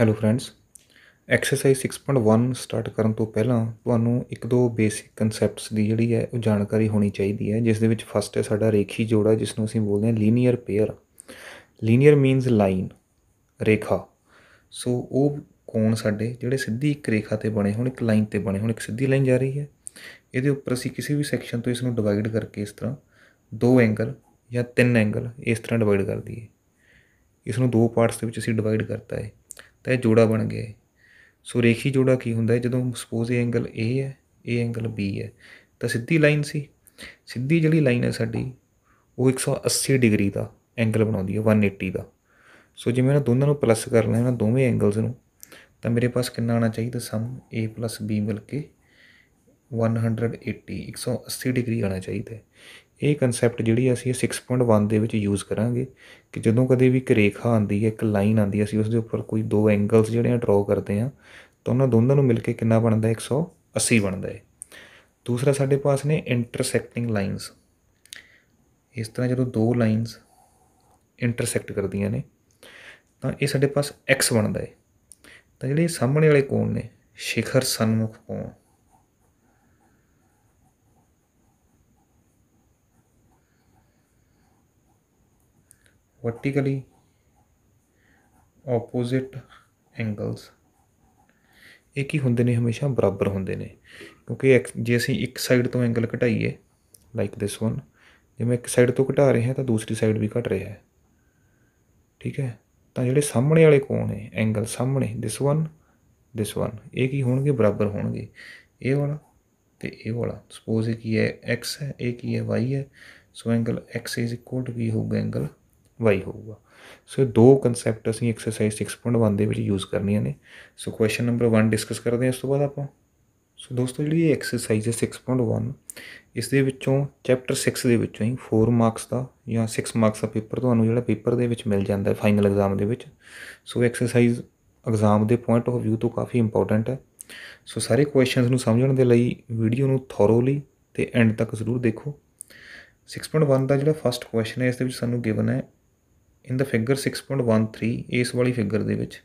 Hello friends exercise 6.1 start ਕਰਨ ਤੋਂ ਪਹਿਲਾਂ ਤੁਹਾਨੂੰ ਇੱਕ ਦੋ ਬੇਸਿਕ ਕਨਸੈਪਟਸ ਦੀ ਜਿਹੜੀ ਹੈ ਉਹ ਜਾਣਕਾਰੀ ਹੋਣੀ ਚਾਹੀਦੀ ਹੈ ਜਿਸ ਦੇ ਵਿੱਚ ਫਸਟ ਹੈ ਸਾਡਾ ਰੇਖੀ ਜੋੜਾ ਜਿਸ ਨੂੰ ਅਸੀਂ ਬੋਲਦੇ ਹਾਂ linear pair linear means line ਰੇਖਾ ਸੋ ਉਹ ਕੋਣ ਸਾਡੇ ਜਿਹੜੇ ਸਿੱਧੀ ਇੱਕ ਰੇਖਾ ਤੇ ਬਣੇ ਹੋਣ ਇੱਕ ਲਾਈਨ ਤੇ ਬਣੇ ਹੋਣ ਇੱਕ ਸਿੱਧੀ ਲਾਈਨ ਜਾ ਰਹੀ ਹੈ ਇਹਦੇ ਉੱਪਰ ਅਸੀਂ ਕਿਸੇ ਵੀ ਸੈਕਸ਼ਨ ਤੋਂ ਇਸ ਨੂੰ ਡਿਵਾਈਡ ਕਰਕੇ ਇਸ ਤਰ੍ਹਾਂ ਦੋ ਐਂਗਲ ਜਾਂ ਤਿੰਨ ਐਂਗਲ ਇਸ ਤਰ੍ਹਾਂ ਡਿਵਾਈਡ ਕਰ ਦਈਏ ਇਸ ਨੂੰ ਦੋ ਪਾਰਟਸ ਦੇ ਵਿੱਚ ਅਸੀਂ ਡਿਵਾਈਡ ਕਰਤਾ ਹੈ ਤਾਂ ਇਹ ਜੋੜਾ ਬਣ ਗਿਆ ਸੋ ਰੇਖੀ ਜੋੜਾ ਕੀ ਹੁੰਦਾ ਹੈ ਜਦੋਂ ਸਪੋਜ਼ ਇਹ ਐਂਗਲ A ਹੈ ਇਹ ਐਂਗਲ B ਹੈ ਤਾਂ ਸਿੱਧੀ ਲਾਈਨ ਸੀ ਸਿੱਧੀ ਜਿਹੜੀ ਲਾਈਨ ਹੈ ਸਾਡੀ ਉਹ 180 ਡਿਗਰੀ ਦਾ ਐਂਗਲ ਬਣਾਉਂਦੀ ਹੈ 180 ਦਾ ਸੋ ਜੇ ਮੈਂ ਦੋਨਾਂ ਨੂੰ ਪਲੱਸ ਕਰਨਾ ਹੈ ਇਹਨਾਂ ਦੋਵੇਂ ਐਂਗਲਸ ਨੂੰ ਤਾਂ ਮੇਰੇ ਪਾਸ ਕਿੰਨਾ ਆਣਾ ਚਾਹੀਦਾ ਸਮ A B ਮਿਲ ਕੇ 180 180 ਡਿਗਰੀ ਆਣਾ ਚਾਹੀਦਾ ਇਹ ਕਨਸੈਪਟ ਜਿਹੜੀ ਅਸੀਂ 6.1 ਦੇ ਵਿੱਚ ਯੂਜ਼ ਕਰਾਂਗੇ ਕਿ ਜਦੋਂ ਕਦੇ ਵੀ ਇੱਕ ਰੇਖਾ ਆਂਦੀ ਹੈ ਇੱਕ ਲਾਈਨ ਆਂਦੀ ਹੈ ਅਸੀਂ ਉਸ ਦੇ ਉੱਪਰ ਕੋਈ ਦੋ ਐਂਗਲਸ ਜਿਹੜੇ ਆ ਡਰਾਅ ਕਰਦੇ ਆ ਤਾਂ ਉਹਨਾਂ ਦੋਨਾਂ ਨੂੰ ਮਿਲ ਕੇ ਕਿੰਨਾ ਬਣਦਾ 180 ਬਣਦਾ ਹੈ ਦੂਸਰਾ ਸਾਡੇ ਪਾਸ ਨੇ ਇੰਟਰਸੈਕਟਿੰਗ ਲਾਈਨਸ ਇਸ ਤਰ੍ਹਾਂ ਜਦੋਂ ਦੋ ਲਾਈਨਸ ਇੰਟਰਸੈਕਟ ਕਰਦੀਆਂ ਨੇ ਤਾਂ ਇਹ ਸਾਡੇ ਪਾਸ x ਬਣਦਾ ਹੈ ਤਾਂ ਜਿਹੜੇ ਸਾਹਮਣੇ ਵਾਲੇ ਕੋਣ ਨੇ ਸ਼ਿਖਰ ਸਨਮੁਖ ਕੋਣ vertically opposite angles ਇਹ ਕੀ ਹੁੰਦੇ ਨੇ ਹਮੇਸ਼ਾ ਬਰਾਬਰ ਹੁੰਦੇ ਨੇ ਕਿਉਂਕਿ ਜੇ ਅਸੀਂ ਇੱਕ ਸਾਈਡ ਤੋਂ ਐਂਗਲ ਘਟਾਈਏ ਲਾਈਕ ਦਿਸ ਵਨ ਜੇ ਮੈਂ ਇੱਕ ਸਾਈਡ ਤੋਂ ਘਟਾ ਰਿਹਾ ਤਾਂ ਦੂਸਰੀ ਸਾਈਡ ਵੀ ਘਟ ਰਿਹਾ ਹੈ ਠੀਕ ਹੈ ਤਾਂ ਜਿਹੜੇ ਸਾਹਮਣੇ ਵਾਲੇ ਕੋਣ ਨੇ ਐਂਗਲ ਸਾਹਮਣੇ ਦਿਸ ਵਨ ਦਿਸ ਵਨ ਇਹ ਕੀ ਹੋਣਗੇ ਬਰਾਬਰ ਹੋਣਗੇ ਇਹ ਵਾਲਾ ਤੇ ਇਹ ਵਾਲਾ ਸਪੋਜ਼ ਇਹ ਕੀ ਹੈ x ਹੈ ਇਹ ਕੀ ਹੈ y ਹੈ so angle x is equal to ਹੋਊਗਾ ਐਂਗਲ y ਹੋਊਗਾ ਸੋ ਦੋ ਕਨਸੈਪਟ ਅਸੀਂ ਐਕਸਰਸਾਈਜ਼ 6.1 ਦੇ ਵਿੱਚ ਯੂਜ਼ ਕਰਨੀਆਂ ਨੇ ਸੋ ਕੁਐਸਚਨ ਨੰਬਰ 1 ਡਿਸਕਸ ਕਰਦੇ ਹਾਂ ਇਸ ਤੋਂ ਬਾਅਦ ਆਪਾਂ ਸੋ ਦੋਸਤੋ ਜਿਹੜੀ ਇਹ ਐਕਸਰਸਾਈਜ਼ ਹੈ 6.1 ਇਸ ਦੇ ਵਿੱਚੋਂ ਚੈਪਟਰ 6 ਦੇ ਵਿੱਚੋਂ ਹੀ 4 ਮਾਰਕਸ ਦਾ ਜਾਂ 6 ਮਾਰਕਸ ਦਾ ਪੇਪਰ ਤੁਹਾਨੂੰ ਜਿਹੜਾ ਪੇਪਰ ਦੇ ਵਿੱਚ ਮਿਲ ਜਾਂਦਾ ਹੈ ਫਾਈਨਲ ਐਗਜ਼ਾਮ ਦੇ ਵਿੱਚ ਸੋ ਐਕਸਰਸਾਈਜ਼ ਐਗਜ਼ਾਮ ਦੇ ਪੁਆਇੰਟ ਆਫ View ਤੋਂ ਕਾਫੀ ਇੰਪੋਰਟੈਂਟ ਹੈ ਸੋ ਸਾਰੇ ਕੁਐਸਚਨਸ ਨੂੰ ਸਮਝਣ ਦੇ ਲਈ ਵੀਡੀਓ ਨੂੰ ਥੋਰੋਲੀ ਤੇ ਐਂਡ ਤੱਕ ਜ਼ਰੂਰ ਦੇਖੋ 6.1 ਦਾ ਜਿਹੜਾ ਫਸਟ ਕੁਐਸਚਨ ਹੈ ਇਸ ਦੇ ਵਿੱਚ ਸਾਨੂੰ ਗਿਵਨ ਹੈ ਇਨ ਦਾ ਫਿਗਰ 6.13 ਇਸ ਵਾਲੀ ਫਿਗਰ ਦੇ ਵਿੱਚ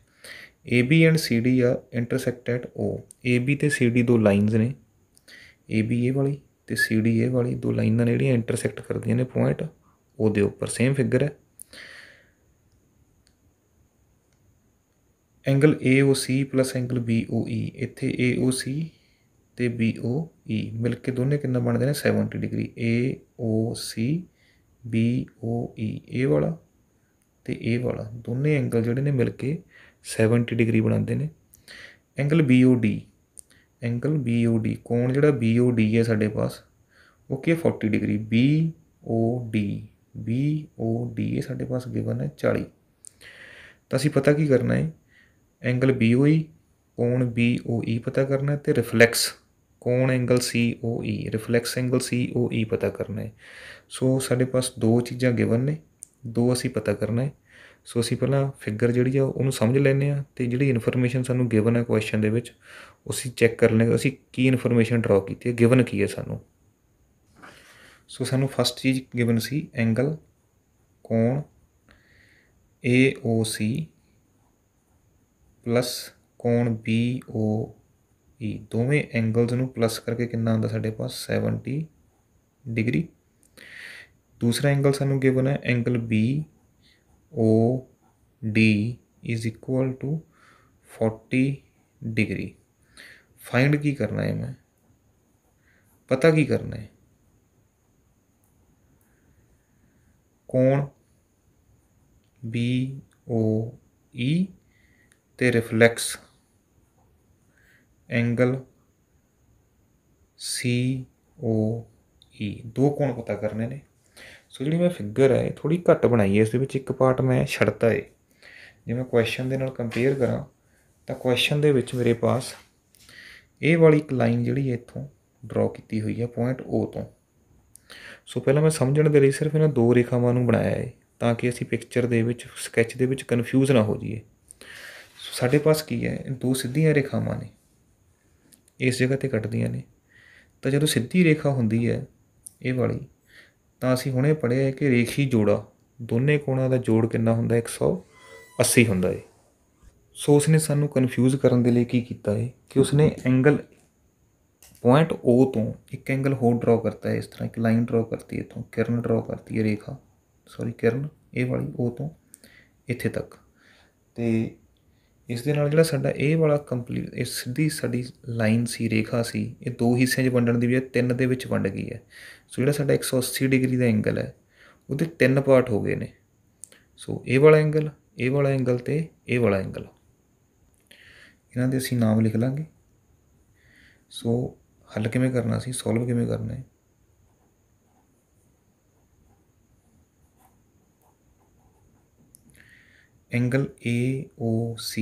AB ਐਂਡ CD ਆ ਇੰਟਰਸੈਕਟ ਐਟ O AB ਤੇ CD ਦੋ ਲਾਈਨਸ ਨੇ AB ਇਹ ਵਾਲੀ ਤੇ CD ਇਹ ਵਾਲੀ ਦੋ ਲਾਈਨਾਂ ਨੇ ਜਿਹੜੀਆਂ ਇੰਟਰਸੈਕਟ ਕਰਦੀਆਂ ਨੇ ਪੁਆਇੰਟ O ਦੇ ਉੱਪਰ ਸੇਮ ਫਿਗਰ ਹੈ ਐਂਗਲ AOC ਐਂਗਲ BOE ਇੱਥੇ AOC ਤੇ BOE ਮਿਲ ਕੇ ਦੋਨੇ ਕਿੰਨਾ ਬਣਦੇ ਨੇ 70 ਡਿਗਰੀ AOC BOE ਇਹ ਵਾਲਾ ਤੇ ਇਹ ਵਾਲਾ ਦੋਨੇ ਐਂਗਲ ਜਿਹੜੇ ਨੇ ਮਿਲ ਕੇ 70 ਡਿਗਰੀ ਬਣਾਉਂਦੇ ਨੇ ਐਂਗਲ BOD ਐਂਗਲ BOD ਕੋਣ ਜਿਹੜਾ BOD ਹੈ ਸਾਡੇ ਪਾਸ ਉਹ ਕੀ 40 ਡਿਗਰੀ BOD BOD ਇਹ ਸਾਡੇ ਪਾਸ ਗਿਵਨ ਹੈ 40 ਤਾਂ ਅਸੀਂ ਪਤਾ ਕੀ ਕਰਨਾ ਹੈ ਐਂਗਲ BOE ਕੋਣ BOE ਪਤਾ ਕਰਨਾ ਹੈ ਤੇ ਰਿਫਲੈਕਸ ਕੋਣ angle COE reflex angle COE ਪਤਾ ਕਰਨਾ ਹੈ ਸੋ ਸਾਡੇ ਪਾਸ ਦੋ ਚੀਜ਼ਾਂ ਗਿਵਨ ਨੇ ਦੋ ਅਸੀਂ ਪਤਾ ਕਰਨਾ ਹੈ ਸੋ ਅਸੀਂ ਪਹਿਲਾਂ ਫਿਗਰ ਜਿਹੜੀ ਆ ਉਹਨੂੰ ਸਮਝ ਲੈਨੇ ਆ ਤੇ ਜਿਹੜੀ ਇਨਫੋਰਮੇਸ਼ਨ ਸਾਨੂੰ ਗਿਵਨ ਹੈ ਕੁਐਸਚਨ ਦੇ ਵਿੱਚ ਉਸੇ ਚੈੱਕ ਕਰ ਲੈਂਗੇ ਅਸੀਂ ਕੀ ਇਨਫੋਰਮੇਸ਼ਨ ਡਰਾ ਕੀਤੀ ਹੈ ਗਿਵਨ ਕੀ ਹੈ ਸਾਨੂੰ ਸੋ ਸਾਨੂੰ ਫਸਟ ਚੀਜ਼ ਗਿਵਨ ਸੀ ਐਂਗਲ ਕੋਣ AOC ਪਲੱਸ ਕੋਣ BOE ਦੋਵੇਂ ਐਂਗਲਸ ਨੂੰ ਪਲੱਸ ਕਰਕੇ ਕਿੰਨਾ ਆਉਂਦਾ ਸਾਡੇ ਕੋਲ 70 ਡਿਗਰੀ दूसरा एंगल सानू गिवन है angle B O D is equal to forty degree find की करना है मैं पता की करना है कौन बी ओ ई तो ਰਿਫਲੈਕਸ एंगल सी ओ ई दो कौन पता करने ने ਸੋ ਜਿਹੜੀ ਮੈਂ ਫਿਗਰ ਹੈ ਥੋੜੀ ਘੱਟ ਬਣਾਈ ਹੈ ਇਸ ਦੇ ਵਿੱਚ ਇੱਕ ਪਾਰਟ ਮੈਂ ਛੱਡਤਾ ਏ ਜੇ ਮੈਂ ਕੁਐਸਚਨ ਦੇ ਨਾਲ ਕੰਪੇਅਰ ਕਰਾਂ ਤਾਂ ਕੁਐਸਚਨ ਦੇ ਵਿੱਚ ਮੇਰੇ ਪਾਸ ਇਹ ਵਾਲੀ ਇੱਕ ਲਾਈਨ ਜਿਹੜੀ ਇੱਥੋਂ ਡਰਾ ਕੀਤੀ ਹੋਈ ਹੈ ਪੁਆਇੰਟ O ਤੋਂ ਸੋ ਪਹਿਲਾਂ ਮੈਂ ਸਮਝਣ ਦੇ ਲਈ ਸਿਰਫ ਇਹਨਾਂ ਦੋ ਰੇਖਾਵਾਂ ਨੂੰ ਬਣਾਇਆ ਹੈ ਤਾਂ ਕਿ ਅਸੀਂ ਪਿਕਚਰ ਦੇ ਵਿੱਚ ਸਕੈਚ ਦੇ ਵਿੱਚ ਕਨਫਿਊਜ਼ ਨਾ ਹੋ ਜਾਈਏ ਸੋ ਸਾਡੇ ਪਾਸ ਕੀ ਹੈ ਦੋ ਸਿੱਧੀਆਂ ਰੇਖਾਵਾਂ ਨੇ ਇਸ ਜਗ੍ਹਾ ਤੇ ਕੱਟਦੀਆਂ ਨੇ ਤਾਂ ਜਦੋਂ ਸਿੱਧੀ ਰੇਖਾ ਹੁੰਦੀ ਹੈ ਇਹ ਵਾਲੀ ਤਾਂ ਅਸੀਂ ਹੁਣੇ ਪੜਿਆ ਹੈ ਕਿ ਰੇਖੀ ਜੋੜਾ ਦੋਨੇ ਕੋਣਾਂ ਦਾ ਜੋੜ ਕਿੰਨਾ ਹੁੰਦਾ 180 ਹੁੰਦਾ ਹੈ ਸੋ ਉਸਨੇ ਸਾਨੂੰ ਕਨਫਿਊਜ਼ ਕਰਨ ਦੇ ਲਈ ਕੀ ਕੀਤਾ ਹੈ ਕਿ ਉਸਨੇ ਐਂਗਲ ਪੁਆਇੰਟ O ਤੋਂ ਇੱਕ ਐਂਗਲ ਹੋਰ ਡਰਾ ਕਰਤਾ ਹੈ ਇਸ ਤਰ੍ਹਾਂ ਇੱਕ ਲਾਈਨ ਡਰਾ ਕਰਤੀ ਹੈ ਇਥੋਂ ਕਿਰਨ ਡਰਾ ਕਰਤੀ ਹੈ ਰੇਖਾ ਸੌਰੀ ਕਿਰਨ ਇਹ ਵਾਲੀ O ਤੋਂ ਇੱਥੇ ਤੱਕ ਤੇ ਇਸ ਦੇ ਨਾਲ ਜਿਹੜਾ ਸਾਡਾ ਇਹ ਵਾਲਾ ਕੰਪਲੀਟ ਇਹ ਸਿੱਧੀ ਸਾਡੀ ਲਾਈਨ ਸੀ ਰੇਖਾ ਸੀ ਇਹ ਦੋ ਹਿੱਸਿਆਂ 'ਚ ਵੰਡਣ ਦੀ ਵੀ ਤਿੰਨ ਦੇ ਵਿੱਚ ਵੰਡ ਗਈ ਹੈ ਸੋ ਜਿਹੜਾ ਸਾਡਾ 180 ਡਿਗਰੀ ਦਾ ਐਂਗਲ ਹੈ ਉਹਦੇ ਤਿੰਨ ਪਾਰਟ ਹੋ ਗਏ ਨੇ ਸੋ ਇਹ ਵਾਲਾ ਐਂਗਲ ਇਹ ਵਾਲਾ ਐਂਗਲ ਤੇ ਇਹ ਵਾਲਾ ਐਂਗਲ ਇਹਨਾਂ ਦੇ ਅਸੀਂ ਨਾਮ ਲਿਖ ਲਾਂਗੇ ਸੋ ਹੱਲ ਕਿਵੇਂ ਕਰਨਾ ਸੀ ਸੋਲਵ ਕਿਵੇਂ ਕਰਨਾ ਹੈ ਐਂਗਲ AOC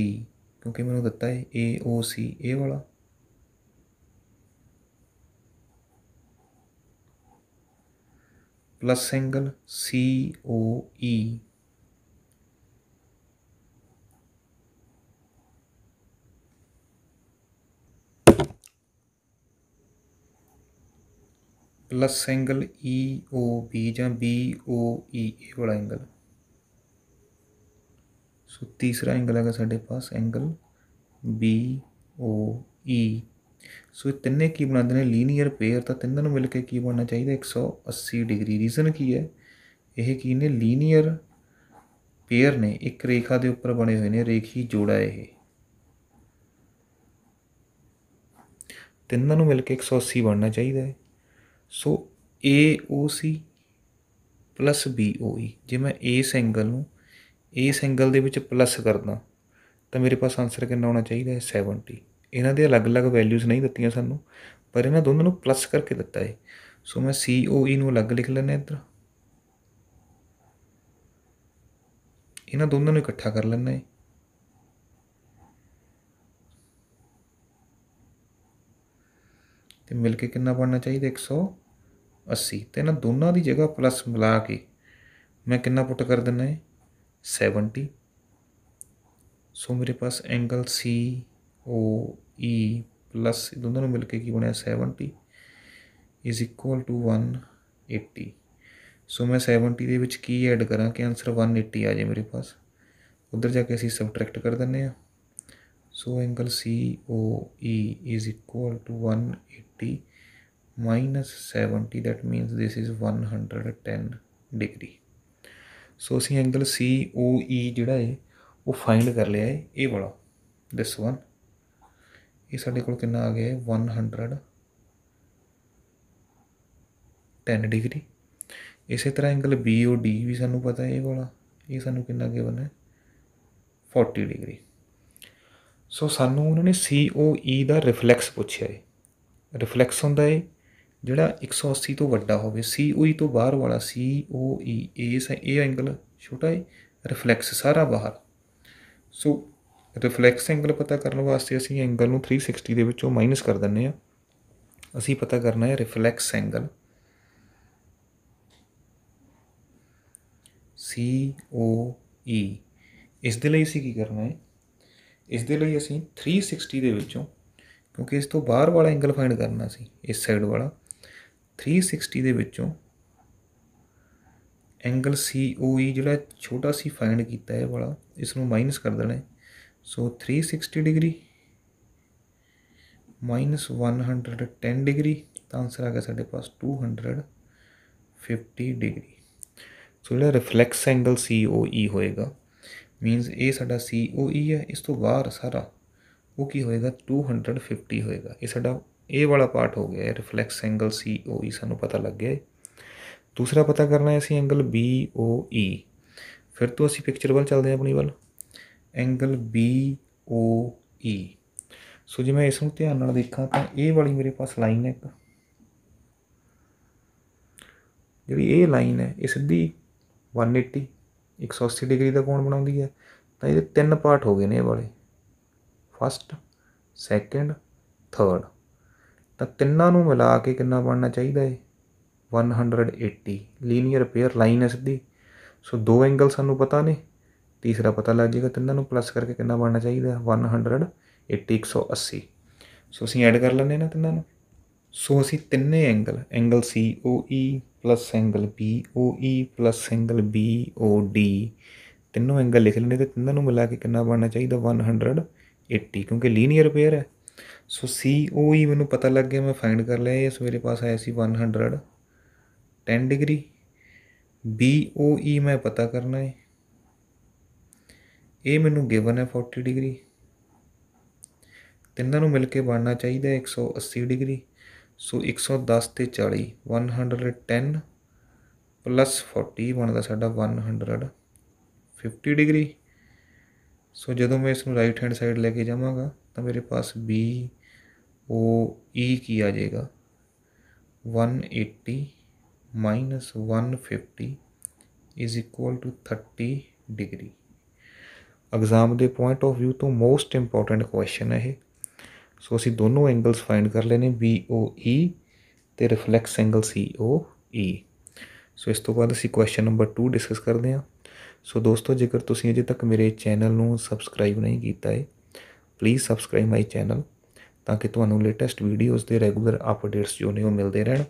ਕਿਉਂਕਿ ਮੈਨੂੰ ਦਿੱਤਾ ਹੈ AOC ਇਹ ਵਾਲਾ plus single C O E plus angle E O B या बी ओ ई ए वाला एंगल सो तीसरा एंगल है साढ़े पास एंगल बी ओ ई ਸੋ ਇਹ ਤਿੰਨੇ ਕੀ ਬਣਾਉਂਦੇ ਨੇ ਲੀਨੀਅਰ ਪੇਅਰ ਤਾਂ ਤਿੰਨਾਂ ਨੂੰ ਮਿਲ ਕੇ ਕੀ ਬਣਨਾ ਚਾਹੀਦਾ 180 ਡਿਗਰੀ ਰੀਜ਼ਨ ਕੀ ਹੈ ਇਹ ਕੀ ਨੇ ਲੀਨੀਅਰ ਪੇਅਰ ਨੇ ਇੱਕ ਰੇਖਾ ਦੇ ਉੱਪਰ ਬਣੇ ਹੋਏ ਨੇ ਰੇਖੀ ਜੋੜਾ ਇਹ ਤਿੰਨਾਂ ਨੂੰ ਮਿਲ ਕੇ 180 ਬਣਨਾ ਚਾਹੀਦਾ ਹੈ ਸੋ AOC BOE ਜੇ ਮੈਂ ਏ ਸਿੰਗਲ ਨੂੰ ਏ ਸਿੰਗਲ ਦੇ ਵਿੱਚ ਪਲੱਸ ਕਰਦਾ ਤਾਂ ਮੇਰੇ ਪਾਸ ਆਨਸਰ ਕਿੰਨਾ ਆਉਣਾ ਚਾਹੀਦਾ ਹੈ 70 ਇਹਨਾਂ ਦੇ ਅਲੱਗ-ਅਲੱਗ ਵੈਲਿਊਜ਼ ਨਹੀਂ ਦਿੱਤੀਆਂ ਸਾਨੂੰ ਪਰ ਇਹਨਾਂ ਦੋਨਾਂ ਨੂੰ ਪਲੱਸ ਕਰਕੇ ਦਿੱਤਾ ਹੈ ਸੋ ਮੈਂ COE ਨੂੰ ਅਲੱਗ ਲਿਖ ਲੈਣਾ ਇੱਧਰ ਇਹਨਾਂ ਦੋਨਾਂ ਨੂੰ ਇਕੱਠਾ ਕਰ ਲੈਣਾ ਹੈ ਤੇ ਮਿਲ ਕੇ ਕਿੰਨਾ ਬਣਨਾ ਚਾਹੀਦਾ 180 ਤੇ ਇਹਨਾਂ ਦੋਨਾਂ ਦੀ ਜਗ੍ਹਾ ਪਲੱਸ ਮਿਲਾ ਕੇ ਮੈਂ ਕਿੰਨਾ ਪੁੱਟ ਕਰ ਦਿੰਨਾ ਹੈ 70 ਸੋ ਮੇਰੇ ਪਾਸ ਐਂਗਲ ਸੀ ਓ ਈ ਪਲੱਸ ਇਹ ਦੋਨਾਂ ਨੂੰ ਮਿਲ ਕੇ ਕੀ ਬਣਿਆ 70 ਇਜ਼ ਇਕੁਅਲ ਟੂ 180 ਸੋ ਮੈਂ 70 ਦੇ ਵਿੱਚ ਕੀ ਐਡ ਕਰਾਂ ਕਿ ਆਨਸਰ 180 ਆ ਜਾਏ ਮੇਰੇ ਪਾਸ ਉਧਰ ਜਾ ਕੇ ਅਸੀਂ ਸਬਟ੍ਰੈਕਟ ਕਰ ਦਿੰਨੇ ਆ so angle COE is equal to 180 minus 70 that means this is 110 degree so ਅਸੀਂ ਐਂਗਲ COE ਜਿਹੜਾ ਹੈ ਉਹ ਫਾਈਂਡ ਕਰ ਲਿਆ ਹੈ ਇਹ ਵਾਲਾ ਥਿਸ ਵਨ ਇਹ ਸਾਡੇ ਕੋਲ ਕਿੰਨਾ ਆ ਗਿਆ 110 ਡਿਗਰੀ ਇਸੇ ਤਰ੍ਹਾਂ ਐਂਗਲ BOD ਵੀ ਸਾਨੂੰ ਪਤਾ ਹੈ ਇਹ ਵਾਲਾ ਇਹ ਸਾਨੂੰ ਕਿੰਨਾ ਗਿਵਨ ਹੈ 40 ਡਿਗਰੀ ਸੋ ਸਾਨੂੰ ਉਹਨਾਂ ਨੇ COE ਦਾ ਰਿਫਲੈਕਸ ਪੁੱਛਿਆ ਹੈ ਰਿਫਲੈਕਸ ਹੁੰਦਾ ਹੈ ਜਿਹੜਾ 180 ਤੋਂ ਵੱਡਾ ਹੋਵੇ COE ਤੋਂ ਬਾਹਰ ਵਾਲਾ COE ਇਹ ਇਹ ਐਂਗਲ ਛੋਟਾ ਹੈ ਰਿਫਲੈਕਸ ਸਾਰਾ ਬਾਹਰ ਸੋ ਰਿਫਲੈਕਸ ਐਂਗਲ ਪਤਾ ਕਰਨ ਵਾਸਤੇ ਅਸੀਂ ਐਂਗਲ ਨੂੰ 360 ਦੇ ਵਿੱਚੋਂ ਮਾਈਨਸ ਕਰ ਦਿੰਨੇ ਆ ਅਸੀਂ ਪਤਾ ਕਰਨਾ ਹੈ ਰਿਫਲੈਕਸ ਐਂਗਲ E ਇਸ ਦੇ ਲਈ ਅਸੀਂ ਕੀ ਕਰਨਾ ਹੈ ਇਸ ਦੇ ਲਈ ਅਸੀਂ 360 ਦੇ ਵਿੱਚੋਂ ਕਿਉਂਕਿ ਇਸ ਤੋਂ ਬਾਹਰ ਵਾਲਾ ਐਂਗਲ ਫਾਈਂਡ ਕਰਨਾ ਸੀ ਇਸ ਸਾਈਡ ਵਾਲਾ 360 ਦੇ ਵਿੱਚੋਂ ਐਂਗਲ COE ਜਿਹੜਾ ਛੋਟਾ ਸੀ ਫਾਈਂਡ ਕੀਤਾ ਹੈ ਵਾਲਾ ਇਸ ਨੂੰ ਮਾਈਨਸ ਕਰ ਦੇਣਾ ਹੈ So 360 degree minus 110 degree ਤਾਂ ਆਨਸਰ ਆ ਗਿਆ ਸਾਡੇ ਪਾਸ 250 ਡਿਗਰੀ ਸੋ ਜਿਹੜਾ ਰਿਫਲੈਕਸ ਐਂਗਲ COE ਹੋਏਗਾ ਮੀਨਸ ਇਹ ਸਾਡਾ COE ਹੈ ਇਸ ਤੋਂ ਬਾਹਰ ਸਾਰਾ ਉਹ ਕੀ ਹੋਏਗਾ 250 ਹੋਏਗਾ ਇਹ ਸਾਡਾ ਇਹ ਵਾਲਾ ਪਾਰਟ ਹੋ ਗਿਆ ਰਿਫਲੈਕਸ ਐਂਗਲ COE ਸਾਨੂੰ ਪਤਾ ਲੱਗ ਗਿਆ ਦੂਸਰਾ ਪਤਾ ਕਰਨਾ ਹੈ ਅਸੀਂ ਐਂਗਲ BOE ਫਿਰ ਤੋਂ ਅਸੀਂ ਪਿਕਚਰ ਵੱਲ ਚੱਲਦੇ ਹਾਂ ਆਪਣੀ ਵੱਲ ਐਂਗਲ BOE ਸੋ ਜੇ ਮੈਂ ਇਸ ਨੂੰ ਧਿਆਨ ਨਾਲ ਦੇਖਾਂ ਤਾਂ ਇਹ ਵਾਲੀ ਮੇਰੇ ਪਾਸ ਲਾਈਨ ਹੈ ਇੱਕ ਜਿਹੜੀ ਇਹ ਲਾਈਨ ਹੈ ਇਹ ਸਿੱਧੀ 180 180 ਡਿਗਰੀ ਦਾ ਕੋਣ ਬਣਾਉਂਦੀ ਹੈ ਤਾਂ ਇਹਦੇ ਤਿੰਨ ਪਾਰਟ ਹੋ ਗਏ ਨੇ ਇਹ ਵਾਲੇ ਫਸਟ ਸੈਕੰਡ ਥਰਡ ਤਾਂ ਤਿੰਨਾਂ ਨੂੰ ਮਿਲਾ ਕੇ ਕਿੰਨਾ ਬਣਨਾ ਚਾਹੀਦਾ ਹੈ 180 ਲੀਨੀਅਰ ਪੇਅਰ ਲਾਈਨ ਹੈ ਸਿੱਧੀ ਸੋ ਦੋ ਐਂਗਲ ਸਾਨੂੰ ਪਤਾ ਨੇ ਤੀਸਰਾ ਪਤਾ ਲੱਗ ਜਾਏਗਾ ਤਿੰਨਾਂ ਨੂੰ ਪਲੱਸ ਕਰਕੇ ਕਿੰਨਾ ਬਣਨਾ ਚਾਹੀਦਾ 180 180 ਸੋ ਅਸੀਂ ਐਡ ਕਰ ਲੈਣੇ ਨਾ ਤਿੰਨਾਂ ਨੂੰ ਸੋ ਅਸੀਂ ਤਿੰਨੇ angle angle COE angle BOE angle BOD ਤਿੰਨੋਂ ਐਂਗਲ ਲਿਖ ਲੈਣੇ ਤੇ ਤਿੰਨਾਂ ਨੂੰ ਮਿਲਾ ਕੇ ਕਿੰਨਾ ਬਣਨਾ ਚਾਹੀਦਾ 180 ਕਿਉਂਕਿ ਲੀਨੀਅਰ ਪੇਅਰ ਹੈ ਸੋ COE ਮੈਨੂੰ ਪਤਾ ਲੱਗ ਗਿਆ ਮੈਂ ਫਾਈਂਡ ਕਰ ਲਿਆ ਇਹ ਮੇਰੇ ਪਾਸ ਆਇਆ ਸੀ 100 10 ਡਿਗਰੀ BOE ਮੈਂ ਪਤਾ ਕਰਨਾ ਹੈ ਇਹ ਮੈਨੂੰ ਗਿਵਨ ਹੈ 40 ਡਿਗਰੀ ਤਿੰਨਾਂ ਨੂੰ ਮਿਲ ਕੇ ਬਣਨਾ ਚਾਹੀਦਾ 180 ਡਿਗਰੀ ਸੋ 110 ਤੇ 40 110 ਪਲੱਸ 40 ਬਣਦਾ ਸਾਡਾ 150 ਡਿਗਰੀ ਸੋ ਜਦੋਂ ਮੈਂ ਇਸ ਨੂੰ ਰਾਈਟ ਹੈਂਡ ਸਾਈਡ ਲੈ ਕੇ ਜਾਵਾਂਗਾ ਤਾਂ ਮੇਰੇ ਪਾਸ B O E ਕੀ ਆ ਜਾਏਗਾ 180 150 is equal to 30 degree exam ਦੇ ਪੁਆਇੰਟ ਆਫ View ਤੋਂ ਮੋਸਟ ਇੰਪੋਰਟੈਂਟ ਕੁਐਸਚਨ ਹੈ ਇਹ ਸੋ ਅਸੀਂ ਦੋਨੋਂ ਐਂਗਲਸ ਫਾਈਂਡ ਕਰ ਲੈਨੇ BOE ਤੇ ਰਿਫਲੈਕਸ ਐਂਗਲ COE ਸੋ ਇਸ ਤੋਂ ਬਾਅਦ ਅਸੀਂ ਕੁਐਸਚਨ ਨੰਬਰ 2 ਡਿਸਕਸ ਕਰਦੇ ਹਾਂ ਸੋ ਦੋਸਤੋ ਜੇਕਰ ਤੁਸੀਂ ਅਜੇ ਤੱਕ ਮੇਰੇ ਚੈਨਲ ਨੂੰ ਸਬਸਕ੍ਰਾਈਬ ਨਹੀਂ ਕੀਤਾ ਹੈ ਪਲੀਜ਼ ਸਬਸਕ੍ਰਾਈਬ ਮਾਈ ਚੈਨਲ ਤਾਂ ਕਿ ਤੁਹਾਨੂੰ ਲੇਟੈਸਟ ਵੀਡੀਓਜ਼ ਦੇ ਰੈਗੂਲਰ ਅਪਡੇਟਸ ਜੋ ਨੇ ਉਹ ਮਿਲਦੇ ਰਹਿਣ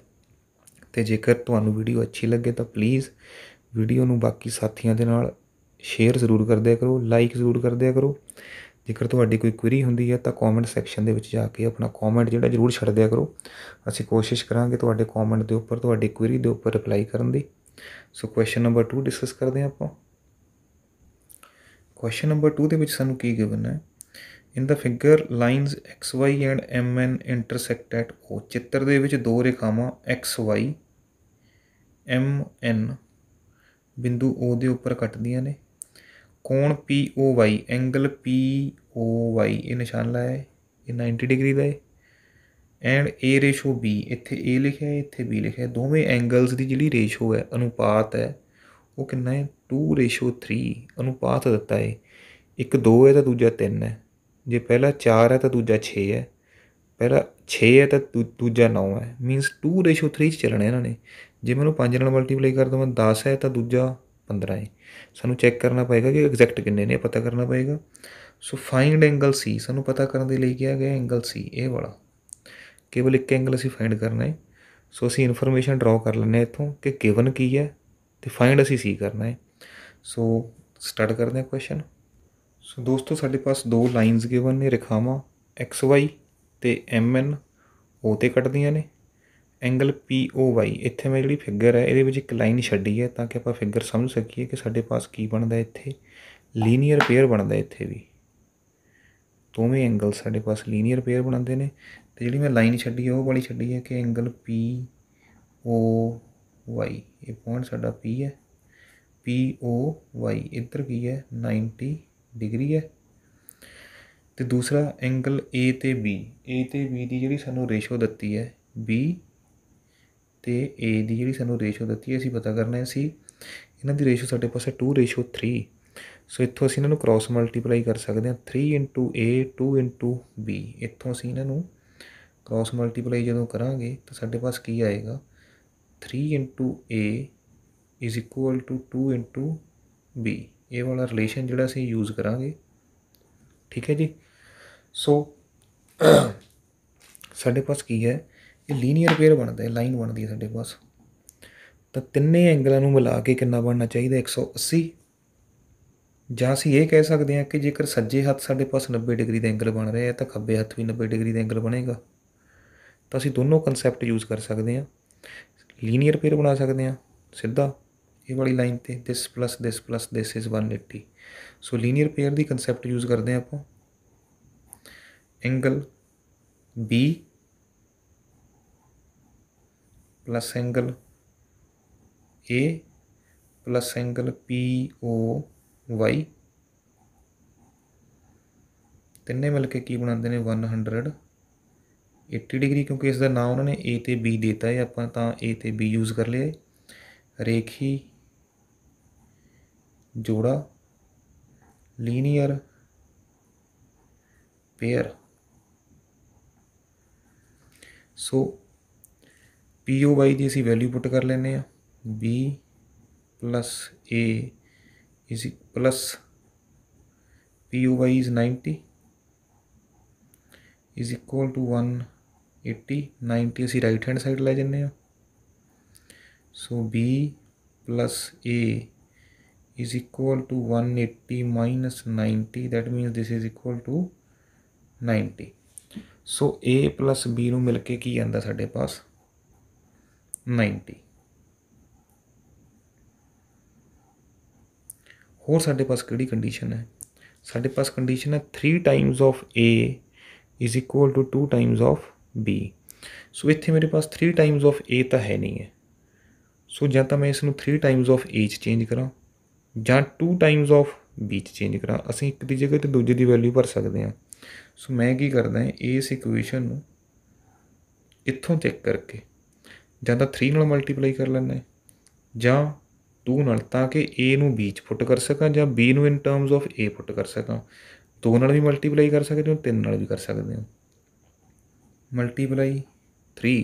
ਤੇ ਜੇਕਰ ਤੁਹਾਨੂੰ ਵੀਡੀਓ ਅੱਛੀ ਲੱਗੇ ਤਾਂ ਪਲੀਜ਼ ਵੀਡੀਓ ਨੂੰ ਬਾਕੀ ਸਾਥੀਆਂ ਦੇ ਨਾਲ ਸ਼ੇਅਰ ਜ਼ਰੂਰ ਕਰ ਦਿਆ ਕਰੋ ਲਾਈਕ ਜ਼ਰੂਰ ਕਰ ਦਿਆ ਕਰੋ ਜੇਕਰ ਤੁਹਾਡੀ ਕੋਈ ਕੁਇਰੀ ਹੁੰਦੀ ਹੈ ਤਾਂ ਕਮੈਂਟ ਸੈਕਸ਼ਨ ਦੇ ਵਿੱਚ ਜਾ ਕੇ ਆਪਣਾ ਕਮੈਂਟ ਜਿਹੜਾ ਜ਼ਰੂਰ ਛੱਡ ਦਿਆ ਕਰੋ ਅਸੀਂ ਕੋਸ਼ਿਸ਼ ਕਰਾਂਗੇ ਤੁਹਾਡੇ ਕਮੈਂਟ ਦੇ ਉੱਪਰ ਤੁਹਾਡੀ ਕੁਇਰੀ ਦੇ ਉੱਪਰ ਰਿਪਲਾਈ ਕਰਨ ਦੀ ਸੋ ਕੁਐਸਚਨ ਨੰਬਰ 2 ਡਿਸਕਸ ਕਰਦੇ ਹਾਂ ਆਪਾਂ ਕੁਐਸਚਨ ਨੰਬਰ 2 ਦੇ ਵਿੱਚ ਸਾਨੂੰ ਕੀ ਗਿਵਨ ਹੈ in the figure lines X Y and M N intersect at O ਚਿੱਤਰ ਦੇ ਵਿੱਚ ਦੋ ਰੇਖਾਵਾਂ ਐਕਸ ਵਾਈ ਐਮ ਐਨ ਬਿੰਦੂ O ਦੇ ਉੱਪਰ ਕੱਟਦੀਆਂ ਨੇ ਕੋਣ POY ਐਂਗਲ POY ਇਹ ਨਿਸ਼ਾਨ ਲਾਇਆ ਹੈ ਇਹ 90 ਡਿਗਰੀ ਦਾ ਹੈ ਐਂਡ ਏ ਰੇਸ਼ੋ ਬੀ ਇੱਥੇ A ਲਿਖਿਆ ਹੈ ਇੱਥੇ B ਲਿਖਿਆ ਹੈ ਦੋਵੇਂ ਐਂਗਲਸ ਦੀ ਜਿਹੜੀ ਰੇਸ਼ੋ ਹੈ ਅਨੁਪਾਤ ਹੈ ਉਹ ਕਿੰਨਾ ਹੈ 2 ਰੇਸ਼ੋ 3 ਅਨੁਪਾਤ ਦਿੱਤਾ ਹੈ ਇੱਕ 2 ਹੈ ਤਾਂ ਦੂਜਾ 3 ਹੈ ਜੇ ਪਹਿਲਾ 4 ਹੈ ਤਾਂ ਦੂਜਾ 6 ਹੈ ਪਹਿਲਾ 6 ਹੈ ਤਾਂ ਦੂਜਾ 9 ਹੈ ਮੀਨਸ 2 ਰੇਸ਼ੋ 3 ਚ ਚੱਲਣਾ ਇਹਨਾਂ ਨੇ ਜੇ ਮੈਂ ਉਹਨੂੰ 5 ਨਾਲ ਮਲਟੀਪਲਾਈ ਕਰ ਦਵਾਂ 10 ਹੈ ਤਾਂ ਦੂਜਾ 15 ਹੈ ਸਾਨੂੰ ਚੈੱਕ ਕਰਨਾ ਪਏਗਾ ਕਿ ਐਗਜ਼ੈਕਟ ਕਿੰਨੇ ਨੇ ਪਤਾ ਕਰਨਾ ਪਏਗਾ ਸੋ ਫਾਈਂਡ ਐਂਗਲ ਸੀ ਸਾਨੂੰ ਪਤਾ ਕਰਨ ਦੇ ਲਈ ਕਿਹਾ ਗਿਆ ਐਂਗਲ ਸੀ ਇਹ ਵਾਲਾ ਕੇਵਲ ਇੱਕ ਐਂਗਲ ਅਸੀਂ ਫਾਈਂਡ ਕਰਨਾ ਹੈ ਸੋ ਅਸੀਂ ਇਨਫੋਰਮੇਸ਼ਨ ਡਰਾ ਕਰ ਲੈਣੇ ਇੱਥੋਂ ਕਿ ਗਿਵਨ ਕੀ ਹੈ ਤੇ ਫਾਈਂਡ ਅਸੀਂ ਸੀ ਕਰਨਾ ਹੈ ਸੋ ਸਟਾਰਟ ਕਰਦੇ ਹਾਂ ਕੁਐਸਚਨ ਸੋ ਦੋਸਤੋ ਸਾਡੇ ਪਾਸ ਦੋ ਲਾਈਨਸ ਗਿਵਨ ਨੇ ਰੇਖਾਵਾਂ xy ਤੇ mn ਉਹ ਤੇ ਕੱਟਦੀਆਂ ਨੇ ਐਂਗਲ ਪੀ ਓ ਵਾਈ ਇੱਥੇ ਮੈਂ ਜਿਹੜੀ ਫਿਗਰ ਹੈ ਇਹਦੇ ਵਿੱਚ ਇੱਕ ਲਾਈਨ ਛੱਡੀ ਹੈ ਤਾਂ ਕਿ ਆਪਾਂ ਫਿਗਰ ਸਮਝ ਸਕੀਏ ਕਿ ਸਾਡੇ ਪਾਸ ਕੀ ਬਣਦਾ ਇੱਥੇ ਲੀਨੀਅਰ ਪੇਅਰ ਬਣਦਾ ਇੱਥੇ ਵੀ ਦੋਵੇਂ ਐਂਗਲ ਸਾਡੇ ਪਾਸ ਲੀਨੀਅਰ ਪੇਅਰ ਬਣਾਉਂਦੇ ਨੇ ਤੇ ਜਿਹੜੀ ਮੈਂ ਲਾਈਨ ਛੱਡੀ ਹੈ ਉਹ ਵਾਲੀ ਛੱਡੀ ਹੈ ਕਿ ਐਂਗਲ ਪੀ ਓ ਵਾਈ ਇਹ ਪੁਆਇੰਟ ਸਾਡਾ ਪੀ ਹੈ ਪੀ ਓ ਵਾਈ ਇੱਧਰ ਕੀ ਹੈ 90 ਡਿਗਰੀ ਹੈ ਤੇ ਦੂਸਰਾ ਐਂਗਲ A ਤੇ B A ਤੇ B ਦੀ ਜਿਹੜੀ ਸਾਨੂੰ ਰੇਸ਼ੋ ਦਿੱਤੀ ਹੈ B ਤੇ A ਦੀ ਜਿਹੜੀ ਸਾਨੂੰ ਰੇਸ਼ੋ ਦਿੱਤੀ ਹੈ ਅਸੀਂ ਪਤਾ ਕਰਨਾ ਸੀ ਇਹਨਾਂ ਦੀ ਰੇਸ਼ੋ ਸਾਡੇ ਪਾਸੇ 2 ਰੇਸ਼ੋ 3 ਸੋ ਇੱਥੋਂ ਅਸੀਂ ਇਹਨਾਂ ਨੂੰ ਕ੍ਰਾਸ ਮਲਟੀਪਲਾਈ ਕਰ ਸਕਦੇ ਹਾਂ 3 A 2 B ਇੱਥੋਂ ਅਸੀਂ ਇਹਨਾਂ ਨੂੰ ਕ੍ਰਾਸ ਮਲਟੀਪਲਾਈ ਜਦੋਂ ਕਰਾਂਗੇ ਤਾਂ ਸਾਡੇ ਪਾਸ ਕੀ ਆਏਗਾ 3 A is equal to 2 B ਇਹ ਵਾਲਾ ਰਿਲੇਸ਼ਨ ਜਿਹੜਾ ਅਸੀਂ ਯੂਜ਼ ਕਰਾਂਗੇ ਠੀਕ ਹੈ ਜੀ ਸੋ ਸਾਡੇ ਪਾਸ ਕੀ ਹੈ ਇਹ ਲੀਨੀਅਰ ਪੇਅਰ ਬਣਦਾ ਹੈ ਲਾਈਨ ਬਣਦੀ ਹੈ ਸਾਡੇ ਪਾਸ ਤਾਂ ਤਿੰਨੇ ਐਂਗਲਾਂ ਨੂੰ ਮਿਲਾ ਕੇ ਕਿੰਨਾ ਬਣਨਾ ਚਾਹੀਦਾ 180 ਜਾਂ ਅਸੀਂ ਇਹ ਕਹਿ ਸਕਦੇ ਹਾਂ ਕਿ ਜੇਕਰ ਸੱਜੇ ਹੱਥ ਸਾਡੇ ਪਾਸ 90 ਡਿਗਰੀ ਦਾ ਐਂਗਲ ਬਣ ਰਿਹਾ ਹੈ ਤਾਂ ਖੱਬੇ ਹੱਥ ਵੀ 90 ਡਿਗਰੀ ਦਾ ਐਂਗਲ ਬਣੇਗਾ ਤਾਂ ਅਸੀਂ ਦੋਨੋਂ ਕਨਸੈਪਟ ਯੂਜ਼ ਕਰ ਸਕਦੇ ਹਾਂ ਲੀਨੀਅਰ ਪੇਅਰ ਬਣਾ ਸਕਦੇ ਹਾਂ ਸਿੱਧਾ ਇਹ ਵਾਲੀ ਲਾਈਨ ਤੇ this plus this plus this is 180 so linear pair ਦੀ ਕਨਸੈਪਟ ਯੂਜ਼ ਕਰਦੇ ਆਪਾਂ angle B plus angle A plus angle P O Y ਤਿੰਨੇ ਮਿਲ ਕੇ ਕੀ ਬਣਾਉਂਦੇ ਨੇ 180 ਡਿਗਰੀ ਕਿਉਂਕਿ ਇਸ ਦਾ ਨਾਮ ਉਹਨਾਂ ਨੇ A ਤੇ B ਦਿੱਤਾ ਹੈ ਆਪਾਂ ਤਾਂ A ਤੇ B ਯੂਜ਼ ਕਰ ਲਿਆ ਰੇਖੀ ਜੋੜਾ linear pair so P O Y की असी वैल्यू पुट कर लें B plus A is plus P O Y is ninety is equal to one eighty ninety असी राइट हैंड साइड लै जाने so B plus A is equal to one eighty minus ninety that means this is equal to ninety so A plus B मिलकर की आता साढ़े पास 90 ਹੋਰ ਸਾਡੇ ਪਾਸ ਕਿਹੜੀ ਕੰਡੀਸ਼ਨ ਹੈ ਸਾਡੇ ਪਾਸ ਕੰਡੀਸ਼ਨ ਹੈ 3 times of A is equal to 2 times of B so ਇੱਥੇ ਮੇਰੇ ਪਾਸ 3 ਟਾਈਮਸ ਆਫ A ਤਾਂ ਹੈ ਨਹੀਂ ਹੈ ਸੋ ਜਾਂ ਤਾਂ ਮੈਂ ਇਸ ਨੂੰ 3 ਟਾਈਮਸ ਆਫ A ਚ ਚੇਂਜ ਕਰਾਂ ਜਾਂ 2 ਟਾਈਮਸ ਆਫ B ਚ ਚੇਂਜ ਕਰਾਂ ਅਸੀਂ ਇੱਕ ਦੀ ਜਗ੍ਹਾ ਤੇ ਦੂਜੇ ਦੀ ਵੈਲਿਊ ਭਰ ਸਕਦੇ ਹਾਂ ਸੋ ਮੈਂ ਕੀ ਕਰਦਾ ਹਾਂ ਇਸ ਇਕੁਏਸ਼ਨ ਨੂੰ ਇੱਥੋਂ ਚੈੱਕ ਕਰਕੇ ਜਾਂ ਤਾਂ 3 ਨਾਲ ਮਲਟੀਪਲਾਈ ਕਰ ਲੈਣਾ ਜਾਂ 2 ਨਾਲ ਤਾਂ ਕਿ a ਨੂੰ b ਚ ਪੁੱਟ ਕਰ ਸਕਾਂ ਜਾਂ b ਨੂੰ in terms of a put ਕਰ ਸਕਾਂ 2 ਨਾਲ ਵੀ ਮਲਟੀਪਲਾਈ ਕਰ ਸਕਦੇ ਹਾਂ 3 ਨਾਲ ਵੀ ਕਰ ਸਕਦੇ ਹਾਂ ਮਲਟੀਪਲਾਈ 3